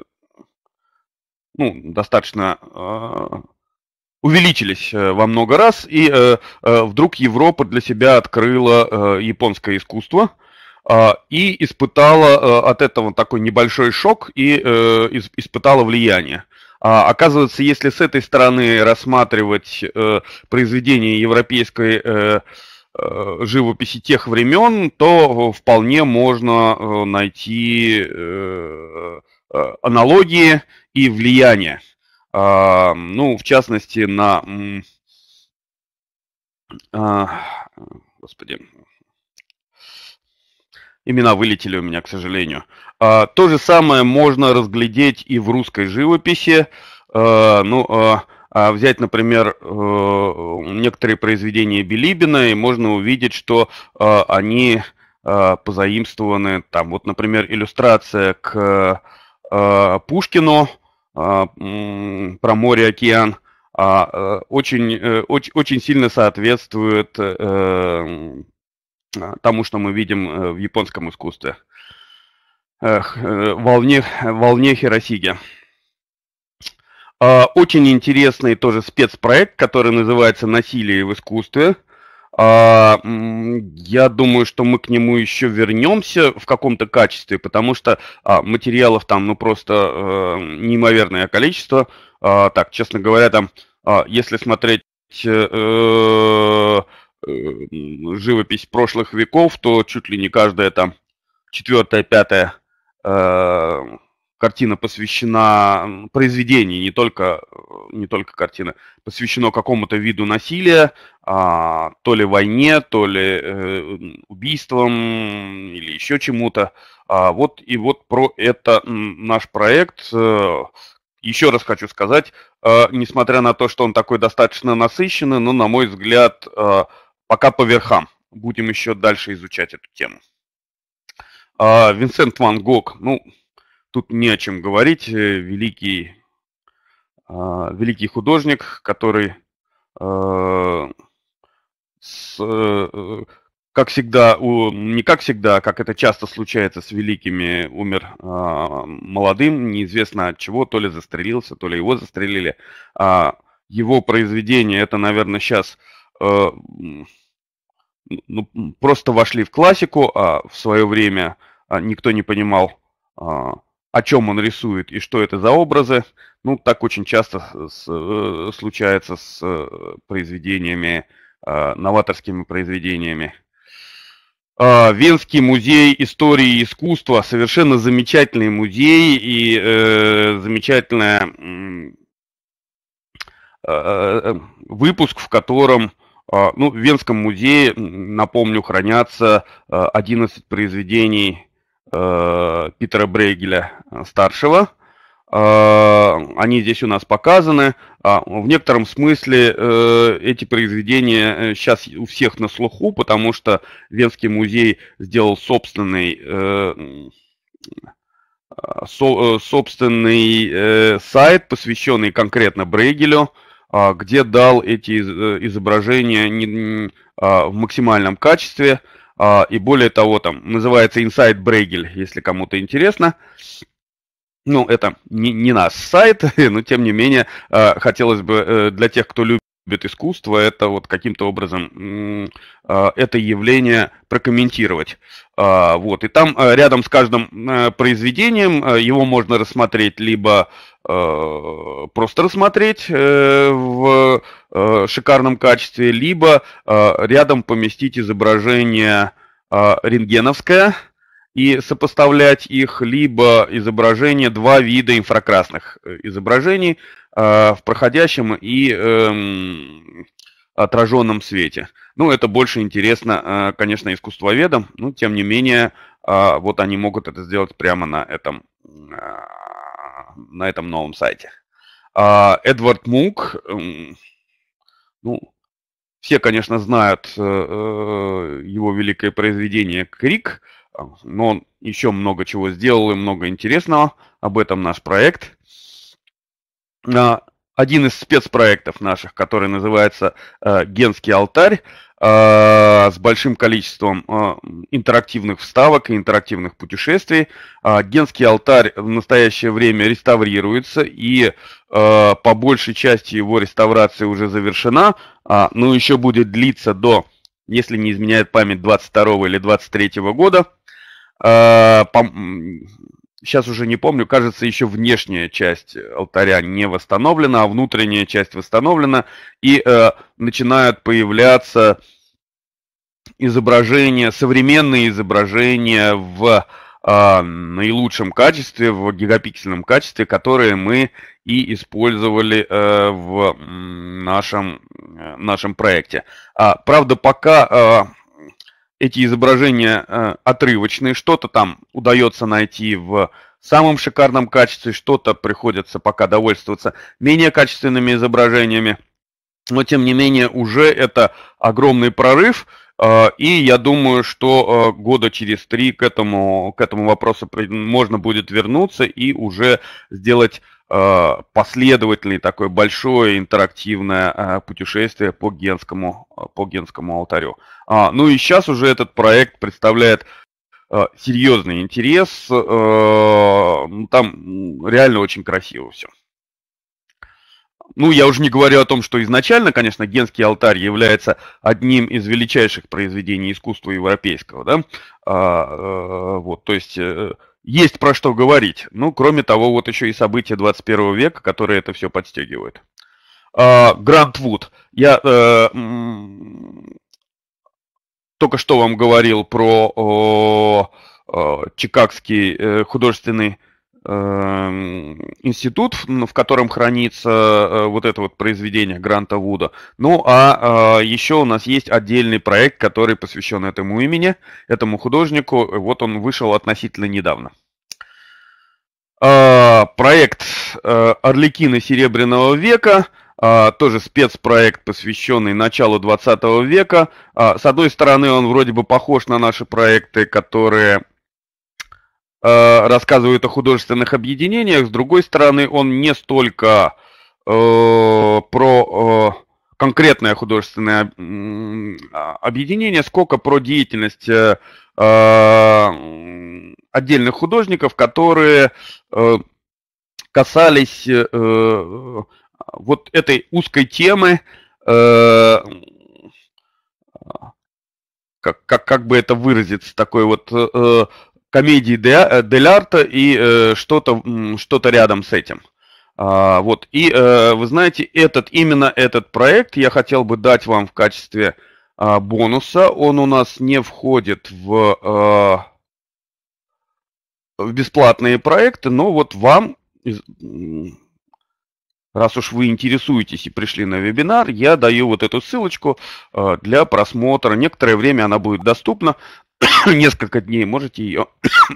ну, достаточно а, увеличились во много раз, и вдруг Европа для себя открыла японское искусство и испытала от этого такой небольшой шок и испытала влияние. А, оказывается, если с этой стороны рассматривать э, произведение европейской э, э, живописи тех времен, то вполне можно э, найти э, э, аналогии и влияние. Э, ну, в частности, на... Э, господи, имена вылетели у меня, к сожалению. А, то же самое можно разглядеть и в русской живописи. А, ну, а, взять, например, э, некоторые произведения Билибина, и можно увидеть, что они позаимствованы, там, вот, например, иллюстрация к Пушкину про море, океан, э, очень, э, очень, очень сильно соответствует тому, что мы видим в японском искусстве. Э, волне, волне Хиросиги. А, очень интересный тоже спецпроект, который называется «Насилие в искусстве». А, я думаю, что мы к нему еще вернемся в каком-то качестве, потому что а, материалов там ну просто э, неимоверное количество. Так, честно говоря, там, если смотреть э, живопись прошлых веков, то чуть ли не каждая там четвертая, пятая Э, картина посвящена произведению, не только, э, не только картина, посвящена какому-то виду насилия, а, то ли войне, то ли э, убийствам или еще чему-то. А, вот и вот про это наш проект. Э, еще раз хочу сказать, э, несмотря на то, что он такой достаточно насыщенный, но, на мой взгляд, э, пока по верхам. Будем еще дальше изучать эту тему. А Винсент Ван Гог, ну, тут не о чем говорить. Э, великий, а, великий художник, который, а, с, э, как всегда, не как всегда, а как это часто случается с великими, умер молодым, неизвестно от чего, то ли застрелился, то ли его застрелили. Его произведение, это, наверное, сейчас э, ну, просто вошли в классику, а в свое время – а, никто не понимал, а, о чем он рисует и что это за образы. Ну, так очень часто с, э, случается с э, произведениями, а, новаторскими произведениями. Венский музей истории и искусства, совершенно замечательный музей и э, замечательный э, э, выпуск, в котором э, ну, в Венском музее, напомню, хранятся 11 произведений э, Питера Брейгеля э, старшего. Э, они здесь у нас показаны. А, в некотором смысле э, эти произведения сейчас э, у всех на слуху, потому что Венский музей сделал собственный э, э со, собственный э, сайт, посвященный конкретно Брейгелю, а, где дал эти изображения а, в максимальном качестве. А, и более того, там называется Inside Брегель, если кому-то интересно. Ну, это не, не наш сайт, но тем не менее, а, хотелось бы э, для тех, кто любит искусство, это вот каким-то образом а, это явление прокомментировать. А, вот. И там э, рядом с каждым э, произведением э, его можно рассмотреть либо просто рассмотреть в шикарном качестве, либо рядом поместить изображение рентгеновское и сопоставлять их, либо изображение, два вида инфракрасных изображений в проходящем и эм, отраженном свете. Ну, это больше интересно, э, конечно, искусствоведам, но тем не менее, э, вот они могут это сделать прямо на этом, э, на этом новом сайте. А, Эдвард Мук, ну, все, конечно, знают его великое произведение «Крик», но он еще много чего сделал и много интересного. Об этом наш проект. А, один из спецпроектов наших, который называется э, «Генский алтарь», э, с большим количеством э, интерактивных вставок и интерактивных путешествий. Генский алтарь в настоящее время реставрируется, и по большей части его реставрация уже завершена, а, но еще будет длиться до, если не изменяет память, 22 или 23 года сейчас уже не помню, кажется, еще внешняя часть алтаря не восстановлена, а внутренняя часть восстановлена, и э, начинают появляться изображения, современные изображения в э, наилучшем качестве, в гигапиксельном качестве, которые мы и использовали э, в нашем, э, нашем проекте. А, правда, пока... Э, эти изображения э, отрывочные, что-то там удается найти в самом шикарном качестве, что-то приходится пока довольствоваться менее качественными изображениями. Но, тем не менее, уже это огромный прорыв, э, и я думаю, что э, года через три к этому, к этому вопросу можно будет вернуться и уже сделать Э, последовательный такой большое интерактивное э, путешествие по генскому, э, по генскому алтарю. А, ну и сейчас уже этот проект представляет серьезный интерес. Ну там реально очень красиво все. Ну, я уже не говорю о том, что изначально, конечно, Генский алтарь является одним из величайших произведений искусства европейского, да, а, вот, то есть есть про что говорить. Ну, кроме того, вот еще и события 21 века, которые это все подстегивают. А, Грантвуд. Вуд. Я э, только что вам говорил про о, о, Чикагский э, художественный Эм, институт, в котором хранится э, вот это вот произведение Гранта Вуда. Ну, а э, еще у нас есть отдельный проект, который посвящен этому имени, этому художнику. Вот он вышел относительно недавно. Э, проект «Орликины Серебряного века» тоже спецпроект, посвященный началу 20 века. С одной стороны, он вроде бы похож на наши проекты, которые Э, рассказывает о художественных объединениях, с другой стороны, он не столько э, про э, конкретное художественное а, объединение, сколько про деятельность э, э, отдельных художников, которые э, касались э, вот этой узкой темы, э, как, как, как бы это выразиться, такой вот э, э комедии Де, э, Дель-Арта и э, что-то что рядом с этим. А, вот. И э, вы знаете, этот, именно этот проект я хотел бы дать вам в качестве э, бонуса. Он у нас не входит в, э, в бесплатные проекты, но вот вам, раз уж вы интересуетесь и пришли на вебинар, я даю вот эту ссылочку э, для просмотра. Некоторое время она будет доступна. несколько дней, можете ее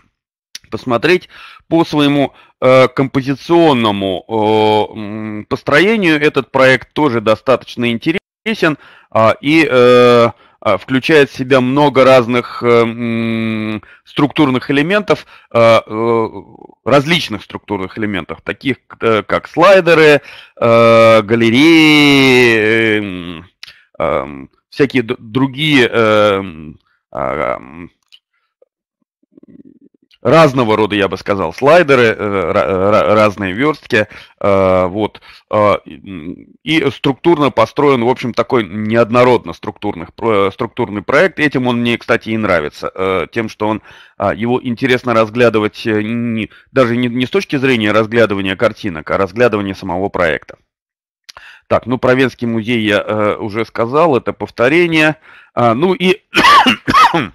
посмотреть по своему э, композиционному э, построению. Этот проект тоже достаточно интересен э, и э, а, включает в себя много разных э, структурных элементов, э, различных структурных элементов, таких э, как слайдеры, э, галереи, э, э, всякие другие э, а, разного рода, я бы сказал, слайдеры, э, разные верстки, э, вот, э, и структурно построен, в общем, такой неоднородно структурных, структурный проект, этим он мне, кстати, и нравится, тем, что он, а, его интересно разглядывать не, даже не, не с точки зрения разглядывания картинок, а разглядывания самого проекта. Так, ну про Венский музей я э, уже сказал, это повторение. А, ну и...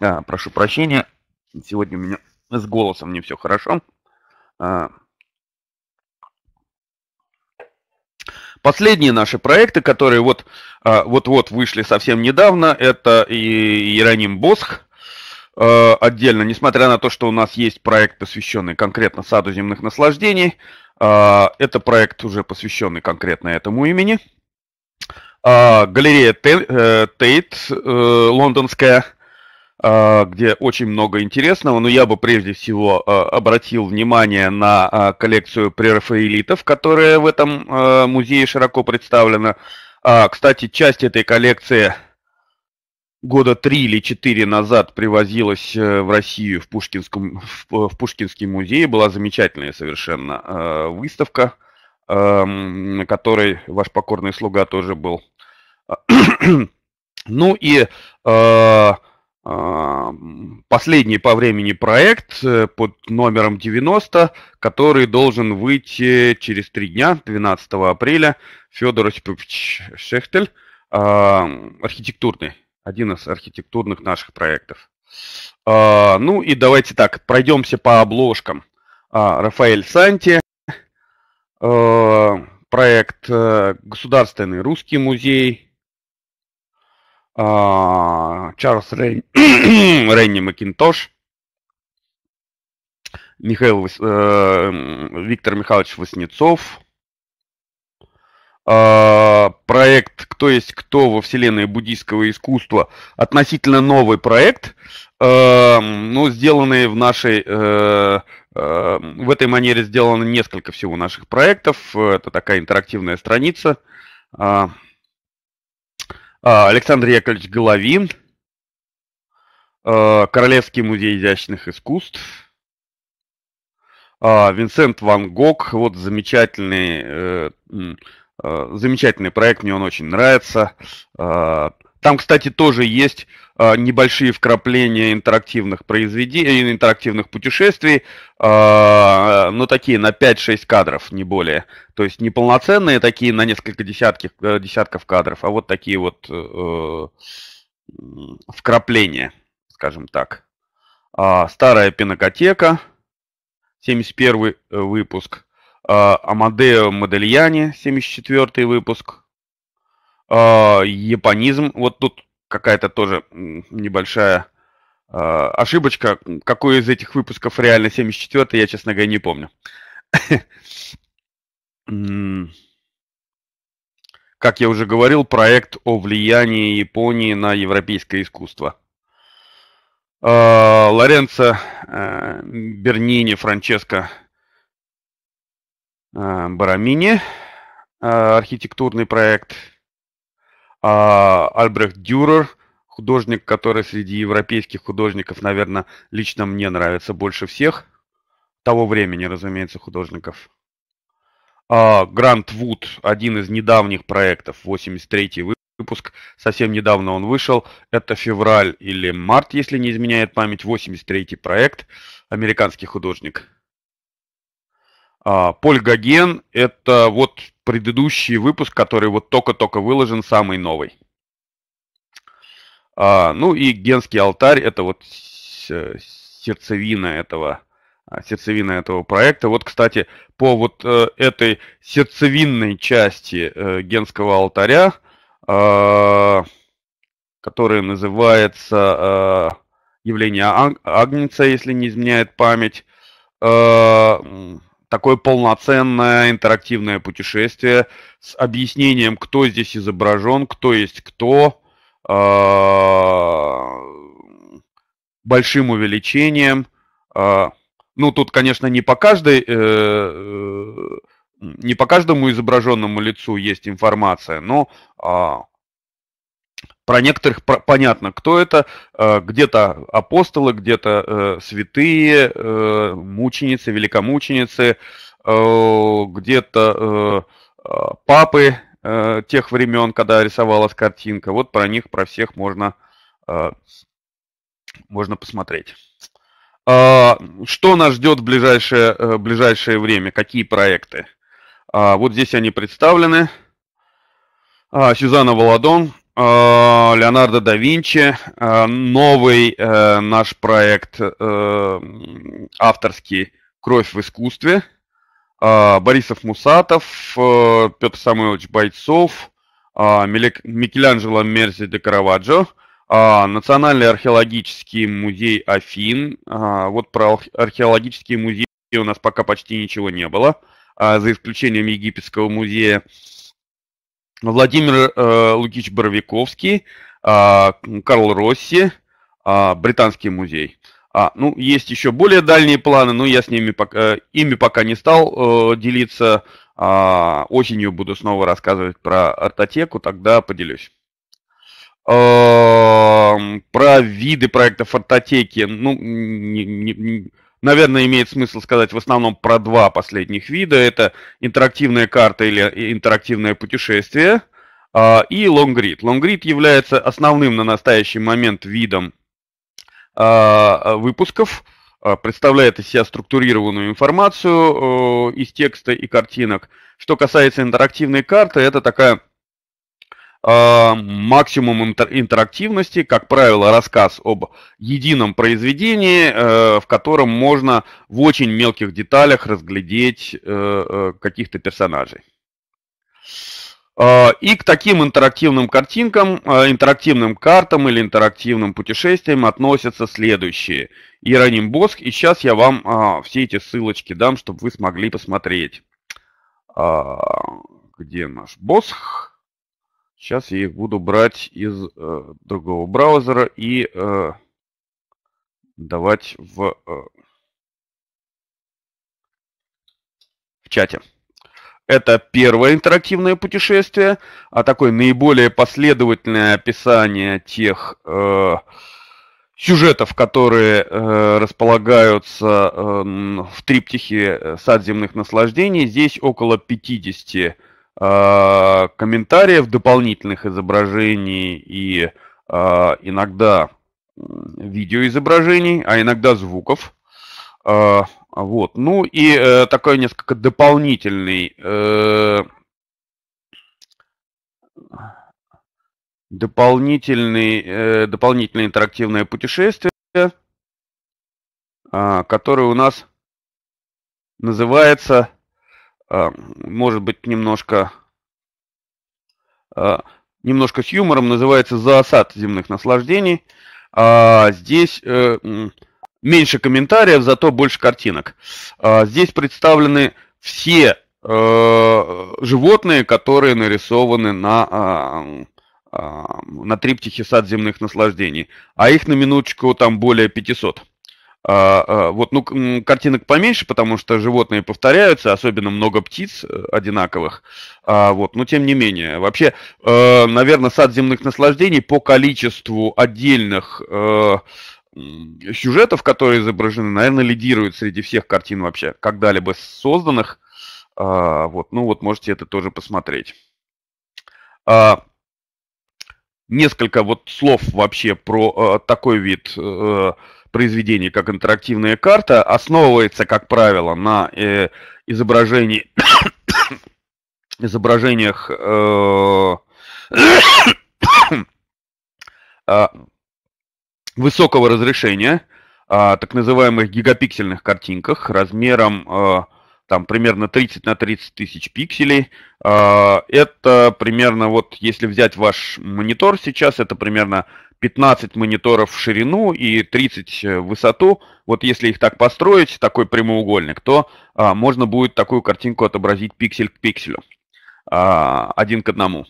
а, прошу прощения, сегодня у меня с голосом не все хорошо. А... Последние наши проекты, которые вот, а, вот-вот вышли совсем недавно, это и Иероним Босх, э, отдельно, несмотря на то, что у нас есть проект, посвященный конкретно саду земных наслаждений, э, это проект уже посвященный конкретно этому имени. Э, галерея э, Тейт, э, лондонская, э, где очень много интересного, но я бы прежде всего э, обратил внимание на э, коллекцию прерафаэлитов, которая в этом э, музее широко представлена. Э, кстати, часть этой коллекции – года три или четыре назад привозилась э, в Россию в, Пушкинском, в, э, в Пушкинский музей. Была замечательная совершенно э, выставка, э, на которой ваш покорный слуга тоже был. ну и э, э, последний по времени проект под номером 90, который должен выйти через три дня, 12 апреля. Федор Осипович Шехтель, архитектурный один из архитектурных наших проектов. А, ну и давайте так, пройдемся по обложкам. А, Рафаэль Санти, а, проект э, Государственный русский музей, а, Чарльз Рейн... Ренни Макинтош, Михаил, Вос... Э, Виктор Михайлович Васнецов, а, проект «Кто есть кто» во вселенной буддийского искусства, относительно новый проект, а, ну, сделанный в нашей, э, э, в этой манере сделано несколько всего наших проектов. Это такая интерактивная страница. А, Александр Яковлевич Головин, Королевский музей изящных искусств, Винсент Ван Гог, вот замечательный э, Э, замечательный проект, мне он очень нравится. Э, там, кстати, тоже есть э, небольшие вкрапления интерактивных произведений, интерактивных путешествий, но такие на 5-6 кадров, не более. То есть не полноценные такие на несколько десятков, десятков кадров, а вот такие вот вкрапления, скажем так. А, старая пинокотека, 71 выпуск. Э, Амадео Модельяне, 74 выпуск. Э, японизм. Вот тут какая-то тоже небольшая э, ошибочка. Какой из этих выпусков реально 74 я, честно говоря, не помню. Как я уже говорил, проект о влиянии Японии на европейское искусство. Лоренцо Бернини, Франческо а, Барамини, а, архитектурный проект, а, Альбрехт Дюрер, художник, который среди европейских художников, наверное, лично мне нравится больше всех, того времени, разумеется, художников. Грант Вуд, один из недавних проектов, 83-й выпуск, совсем недавно он вышел, это февраль или март, если не изменяет память, 83-й проект, американский художник – а, Поль Гоген – это вот предыдущий выпуск, который вот только-только выложен, самый новый. А, ну и генский алтарь – это вот сердцевина этого а, сердцевина этого проекта. Вот, кстати, по вот э, этой сердцевинной части э, генского алтаря, которая называется «Явление Агнца», если не изменяет память, такое полноценное интерактивное путешествие с объяснением, кто здесь изображен, кто есть кто, а, большим увеличением. А, ну, тут, конечно, не по каждой э, э, не по каждому изображенному лицу есть информация, но а, про некоторых про, понятно, кто это. Э, где-то апостолы, где-то э, святые, э, мученицы, великомученицы, э, где-то э, папы э, тех времен, когда рисовалась картинка. Вот про них, про всех можно, э, можно посмотреть. Э, что нас ждет в ближайшее, э, ближайшее время? Какие проекты? Э, вот здесь они представлены. А, Сюзанна Володон, а, Леонардо да Винчи, а, новый э, наш проект э, авторский «Кровь в искусстве», а, Борисов Мусатов, э, Петр Самойлович Бойцов, Микеланджело Мерзи де Караваджо, Национальный археологический музей Афин. Вот про археологические музеи у нас пока почти ничего не было, за исключением Египетского музея. Ну, Владимир э, Лукич Боровиковский, э, Карл Росси, э, Британский музей. А, ну, есть еще более дальние планы, но я с ними пока, э, ими пока не стал э, делиться. А, осенью буду снова рассказывать про артотеку, тогда поделюсь. А, про виды проектов артотеки, ну, не, не, наверное, имеет смысл сказать в основном про два последних вида. Это интерактивная карта или интерактивное путешествие а, и лонгрид. Лонгрид является основным на настоящий момент видом а, выпусков, а, представляет из себя структурированную информацию из текста и картинок. Что касается интерактивной карты, это такая а, максимум интер интерактивности, как правило, рассказ об едином произведении, э, в котором можно в очень мелких деталях разглядеть э, э каких-то персонажей. А, и к таким интерактивным картинкам, э, интерактивным картам или интерактивным путешествиям относятся следующие. Ироним Боск, и сейчас я вам а, все эти ссылочки дам, чтобы вы смогли посмотреть. Где наш Босх? Сейчас я их буду брать из э, другого браузера и э, давать в, э, в чате. Это первое интерактивное путешествие, а такое наиболее последовательное описание тех э, сюжетов, которые э, располагаются э, в триптихе э, сад земных наслаждений. Здесь около 50 а, комментариев, дополнительных изображений и а, иногда видеоизображений, а иногда звуков. А, вот. Ну и э, такой несколько дополнительный э, дополнительный, э, дополнительное интерактивное путешествие, которое у нас называется Э, может быть, немножко, э, немножко с юмором, называется «Зоосад земных наслаждений». А здесь э, меньше комментариев, зато больше картинок. А здесь представлены все животные, которые нарисованы на а, а, на триптихе сад земных наслаждений, а их на минуточку там более 500. А, а, вот, ну, картинок поменьше, потому что животные повторяются, особенно много птиц э, одинаковых. А, вот, но тем не менее. Вообще, э, наверное, сад земных наслаждений по количеству отдельных э, сюжетов, которые изображены, наверное, лидирует среди всех картин вообще, когда-либо созданных. Вот, ну вот можете это тоже посмотреть. Несколько вот слов вообще про такой вид произведение как интерактивная карта основывается, как правило, на э, изображении, изображениях э, э, высокого разрешения, э, так называемых гигапиксельных картинках размером э, там примерно 30 на 30 тысяч пикселей. А, это примерно вот, если взять ваш монитор сейчас, это примерно 15 мониторов в ширину и 30 э, в высоту. Вот если их так построить, такой прямоугольник, то а, можно будет такую картинку отобразить пиксель к пикселю, а, один к одному.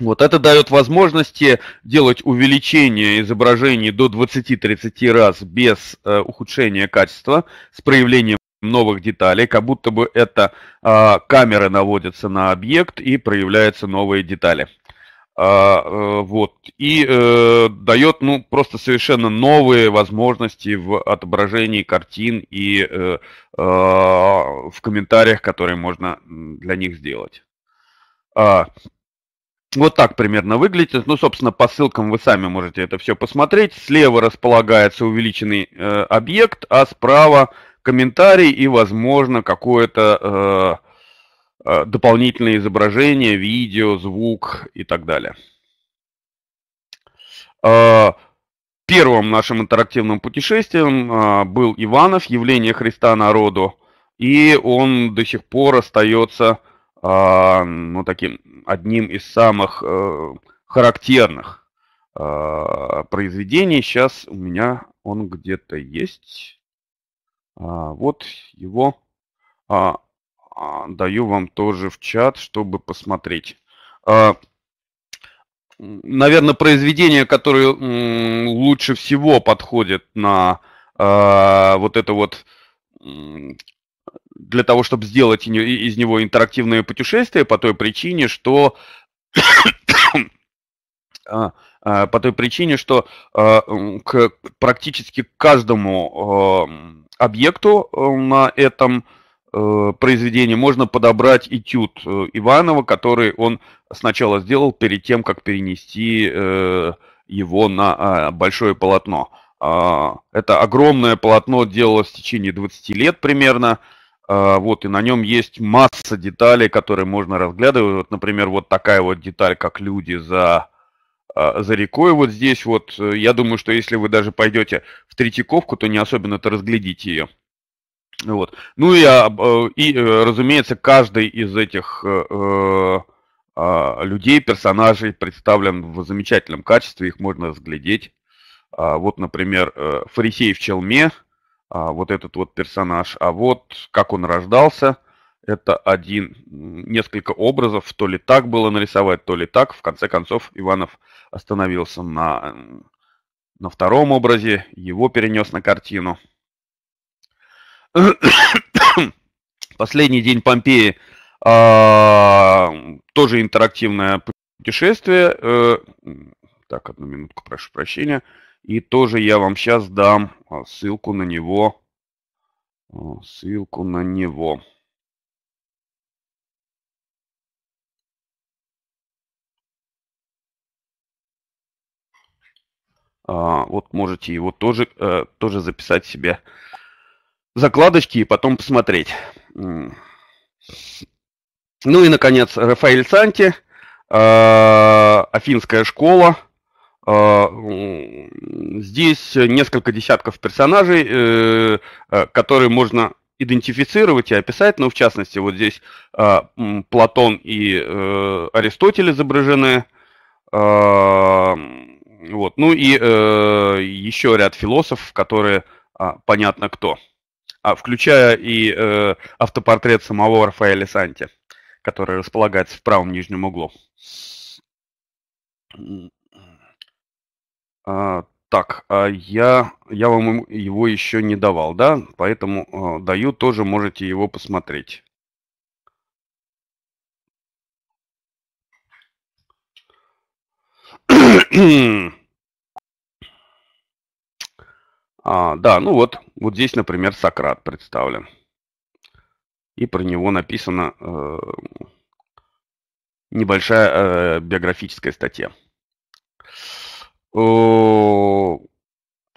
Вот это дает возможности делать увеличение изображений до 20-30 раз без э, ухудшения качества с проявлением новых деталей, как будто бы это э, а, камера наводится на объект и проявляются новые детали. А, э, вот. И э, дает ну, просто совершенно новые возможности в отображении картин и э, э, в комментариях, которые можно для них сделать. А, вот так примерно выглядит. Ну, собственно, по ссылкам вы сами можете это все посмотреть. Слева располагается увеличенный э, объект, а справа комментарий и, возможно, какое-то... Э, Э, дополнительные изображения, видео, звук и так далее. Э, первым нашим интерактивным путешествием э, был Иванов, явление Христа народу, и он до сих пор остается ну, таким одним из самых характерных произведений. Сейчас у меня он где-то есть. А, вот его а, а, даю вам тоже в чат, чтобы посмотреть. А, Наверное, произведение, которое лучше всего подходит на а, вот это вот для того, чтобы сделать из него интерактивное путешествие по той причине, что по той причине, что к практически каждому объекту э, на этом Э, произведение, можно подобрать этюд э, Иванова, который он сначала сделал перед тем, как перенести э, его на а, большое полотно. А, это огромное полотно делалось в течение 20 лет примерно. А, вот, и на нем есть масса деталей, которые можно разглядывать. Вот, например, вот такая вот деталь, как люди за, за рекой. Вот здесь вот, я думаю, что если вы даже пойдете в Третьяковку, то не особенно-то разглядите ее. Вот. Ну и, а, э, и, э, разумеется, каждый из этих э, а, людей, персонажей представлен в замечательном качестве, их можно разглядеть. А, вот, например, Фарисей в челме, вот этот вот персонаж, а вот как он рождался, это один, несколько образов, то ли так было нарисовать, то ли так. В конце концов, Иванов остановился на, на втором образе, его перенес на картину – Последний день Помпеи а, тоже интерактивное путешествие. Э, так, одну минутку, прошу прощения. И тоже я вам сейчас дам а, ссылку на него. А, ссылку на него. Вот можете его тоже, э, тоже записать себе закладочки и потом посмотреть. Ну и, наконец, Рафаэль Санти, э, Афинская школа. Э, здесь несколько десятков персонажей, э, которые можно идентифицировать и описать, ну, в частности вот здесь Платон и Аристотель изображены, вот, ну и еще ряд философов, которые а, понятно кто а, включая и э, автопортрет самого Рафаэля Санти, который располагается в правом нижнем углу. А, так, а я, я вам его еще не давал, да? Поэтому а, даю, тоже можете его посмотреть. А, да, ну вот, вот здесь, например, Сократ представлен. И про него написана э, небольшая э, биографическая статья.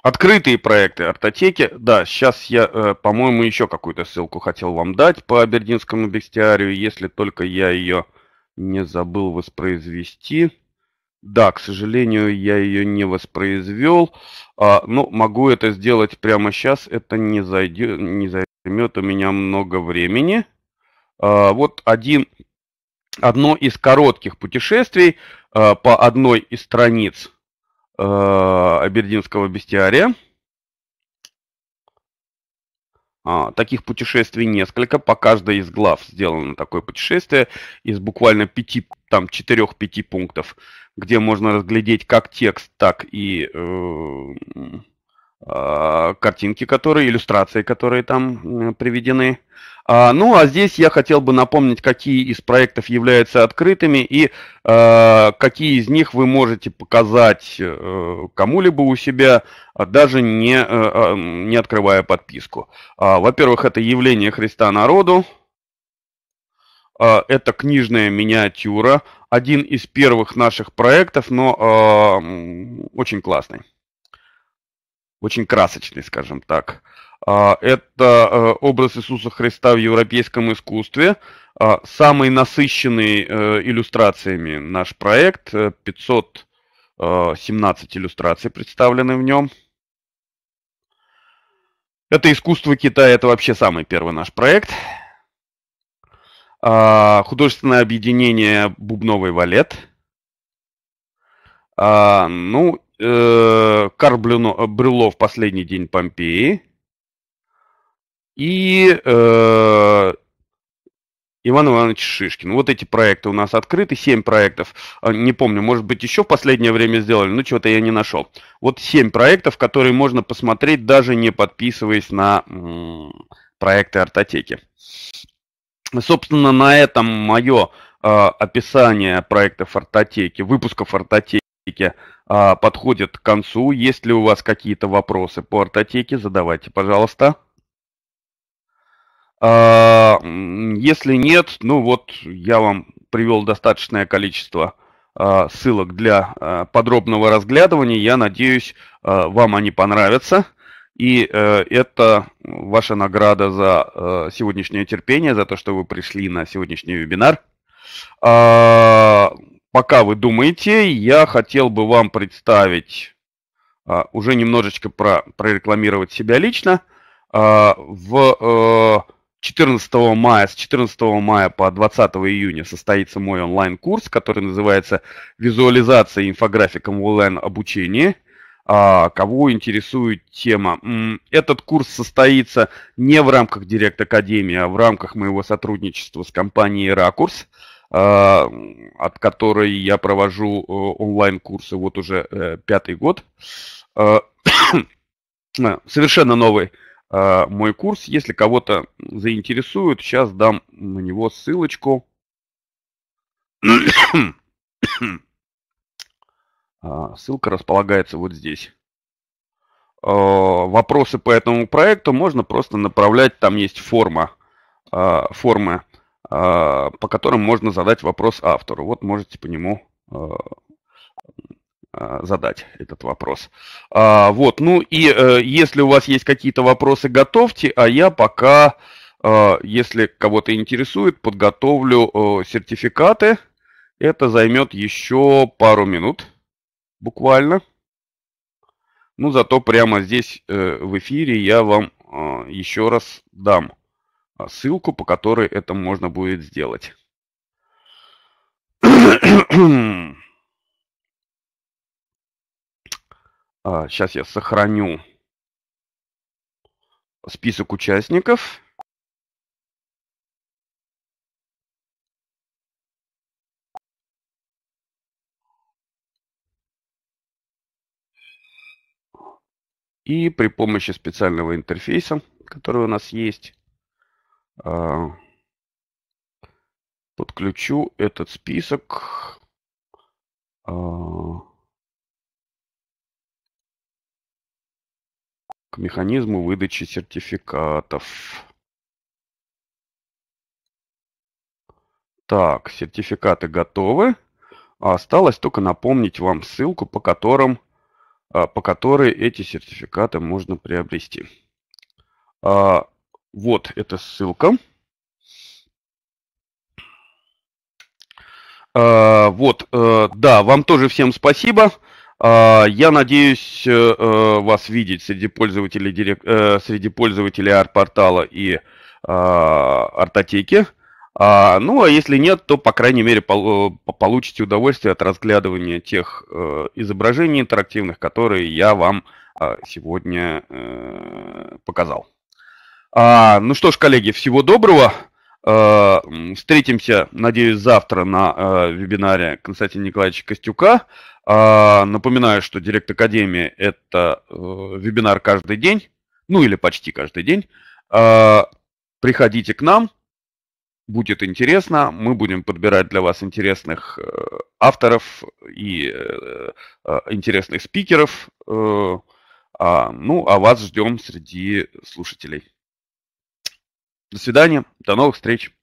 открытые проекты артотеки. Да, сейчас я, э, по-моему, еще какую-то ссылку хотел вам дать по Бердинскому бестиарию, если только я ее не забыл воспроизвести. Да, к сожалению, я ее не воспроизвел, а, но ну, могу это сделать прямо сейчас. Это не, зайдет, не займет у меня много времени. А, вот один, одно из коротких путешествий а, по одной из страниц а, Абердинского бестиария. А, таких путешествий несколько. По каждой из глав сделано такое путешествие из буквально пяти, там, четырех-пяти пунктов где можно разглядеть как текст, так и э, а, картинки, которые, иллюстрации, которые там приведены. А, ну, а здесь я хотел бы напомнить, какие из проектов являются открытыми и э, какие из них вы можете показать э, кому-либо у себя, а даже не, не открывая подписку. во-первых, это явление Христа народу, Э, это книжная миниатюра, один из первых наших проектов, но э, очень классный, очень красочный, скажем так. Э, это образ Иисуса Христа в европейском искусстве, самый насыщенный иллюстрациями наш проект, 517 иллюстраций представлены в нем. Это искусство Китая, это вообще самый первый наш проект. А, художественное объединение «Бубновый валет». А, ну, э, Карл Брюлов «Последний день Помпеи». И э, Иван Иванович Шишкин. Вот эти проекты у нас открыты, Семь проектов. А, не помню, может быть, еще в последнее время сделали, но чего-то я не нашел. Вот семь проектов, которые можно посмотреть, даже не подписываясь на -м, проекты Артотеки. Собственно, на этом мое э, а, описание проекта фортотеки, выпуска фортотеки э, подходит к концу. Есть ли у вас какие-то вопросы по ортотеке, задавайте, пожалуйста. Э, если нет, ну вот я вам привел достаточное количество э, ссылок для э, подробного разглядывания. Я надеюсь, э, вам они понравятся. И э, это ваша награда за э, сегодняшнее терпение, за то, что вы пришли на сегодняшний вебинар. А, пока вы думаете, я хотел бы вам представить, а, уже немножечко про, прорекламировать себя лично. А, в, э, 14 мая, с 14 мая по 20 июня состоится мой онлайн-курс, который называется «Визуализация инфографиком в онлайн-обучении». А, кого интересует тема. Этот курс состоится не в рамках Директ Академии, а в рамках моего сотрудничества с компанией «Ракурс», а, от которой я провожу э, онлайн-курсы вот уже э, пятый год. А, совершенно новый мой курс. Если кого-то заинтересует, сейчас дам на него ссылочку. А, ссылка располагается вот здесь. А, вопросы по этому проекту можно просто направлять, там есть форма, а, формы, по которым можно задать вопрос автору. Вот можете по нему задать этот вопрос. вот, ну и э, если у вас есть какие-то вопросы, готовьте, а я пока, если кого-то интересует, подготовлю сертификаты. Это займет еще пару минут буквально. Ну, зато прямо здесь э, в эфире я вам э, а, еще раз дам а, ссылку, по которой это можно будет сделать. Сейчас а, я сохраню список участников. И при помощи специального интерфейса, который у нас есть, а, подключу этот список а, к механизму выдачи сертификатов. Так, сертификаты готовы. А осталось только напомнить вам ссылку, по которым а, по которой эти сертификаты можно приобрести. А, вот эта ссылка. А, вот, э, да, вам тоже всем спасибо. Я надеюсь э, э, вас видеть среди пользователей, среди пользователей арт-портала и артотеки. А, ну, а если нет, то, по крайней мере, э, получите удовольствие от разглядывания тех э, изображений интерактивных, которые я вам э, сегодня э, показал. А, ну что ж, коллеги, всего доброго. Э, встретимся, надеюсь, завтра на э, вебинаре Константина Николаевича Костюка. Э, напоминаю, что Директ Академии – это э, вебинар каждый день, ну или почти каждый день. Э, приходите к нам – будет интересно. Мы будем подбирать для вас интересных э, авторов и э, э, интересных спикеров. А, ну, а вас ждем среди слушателей. До свидания, до новых встреч.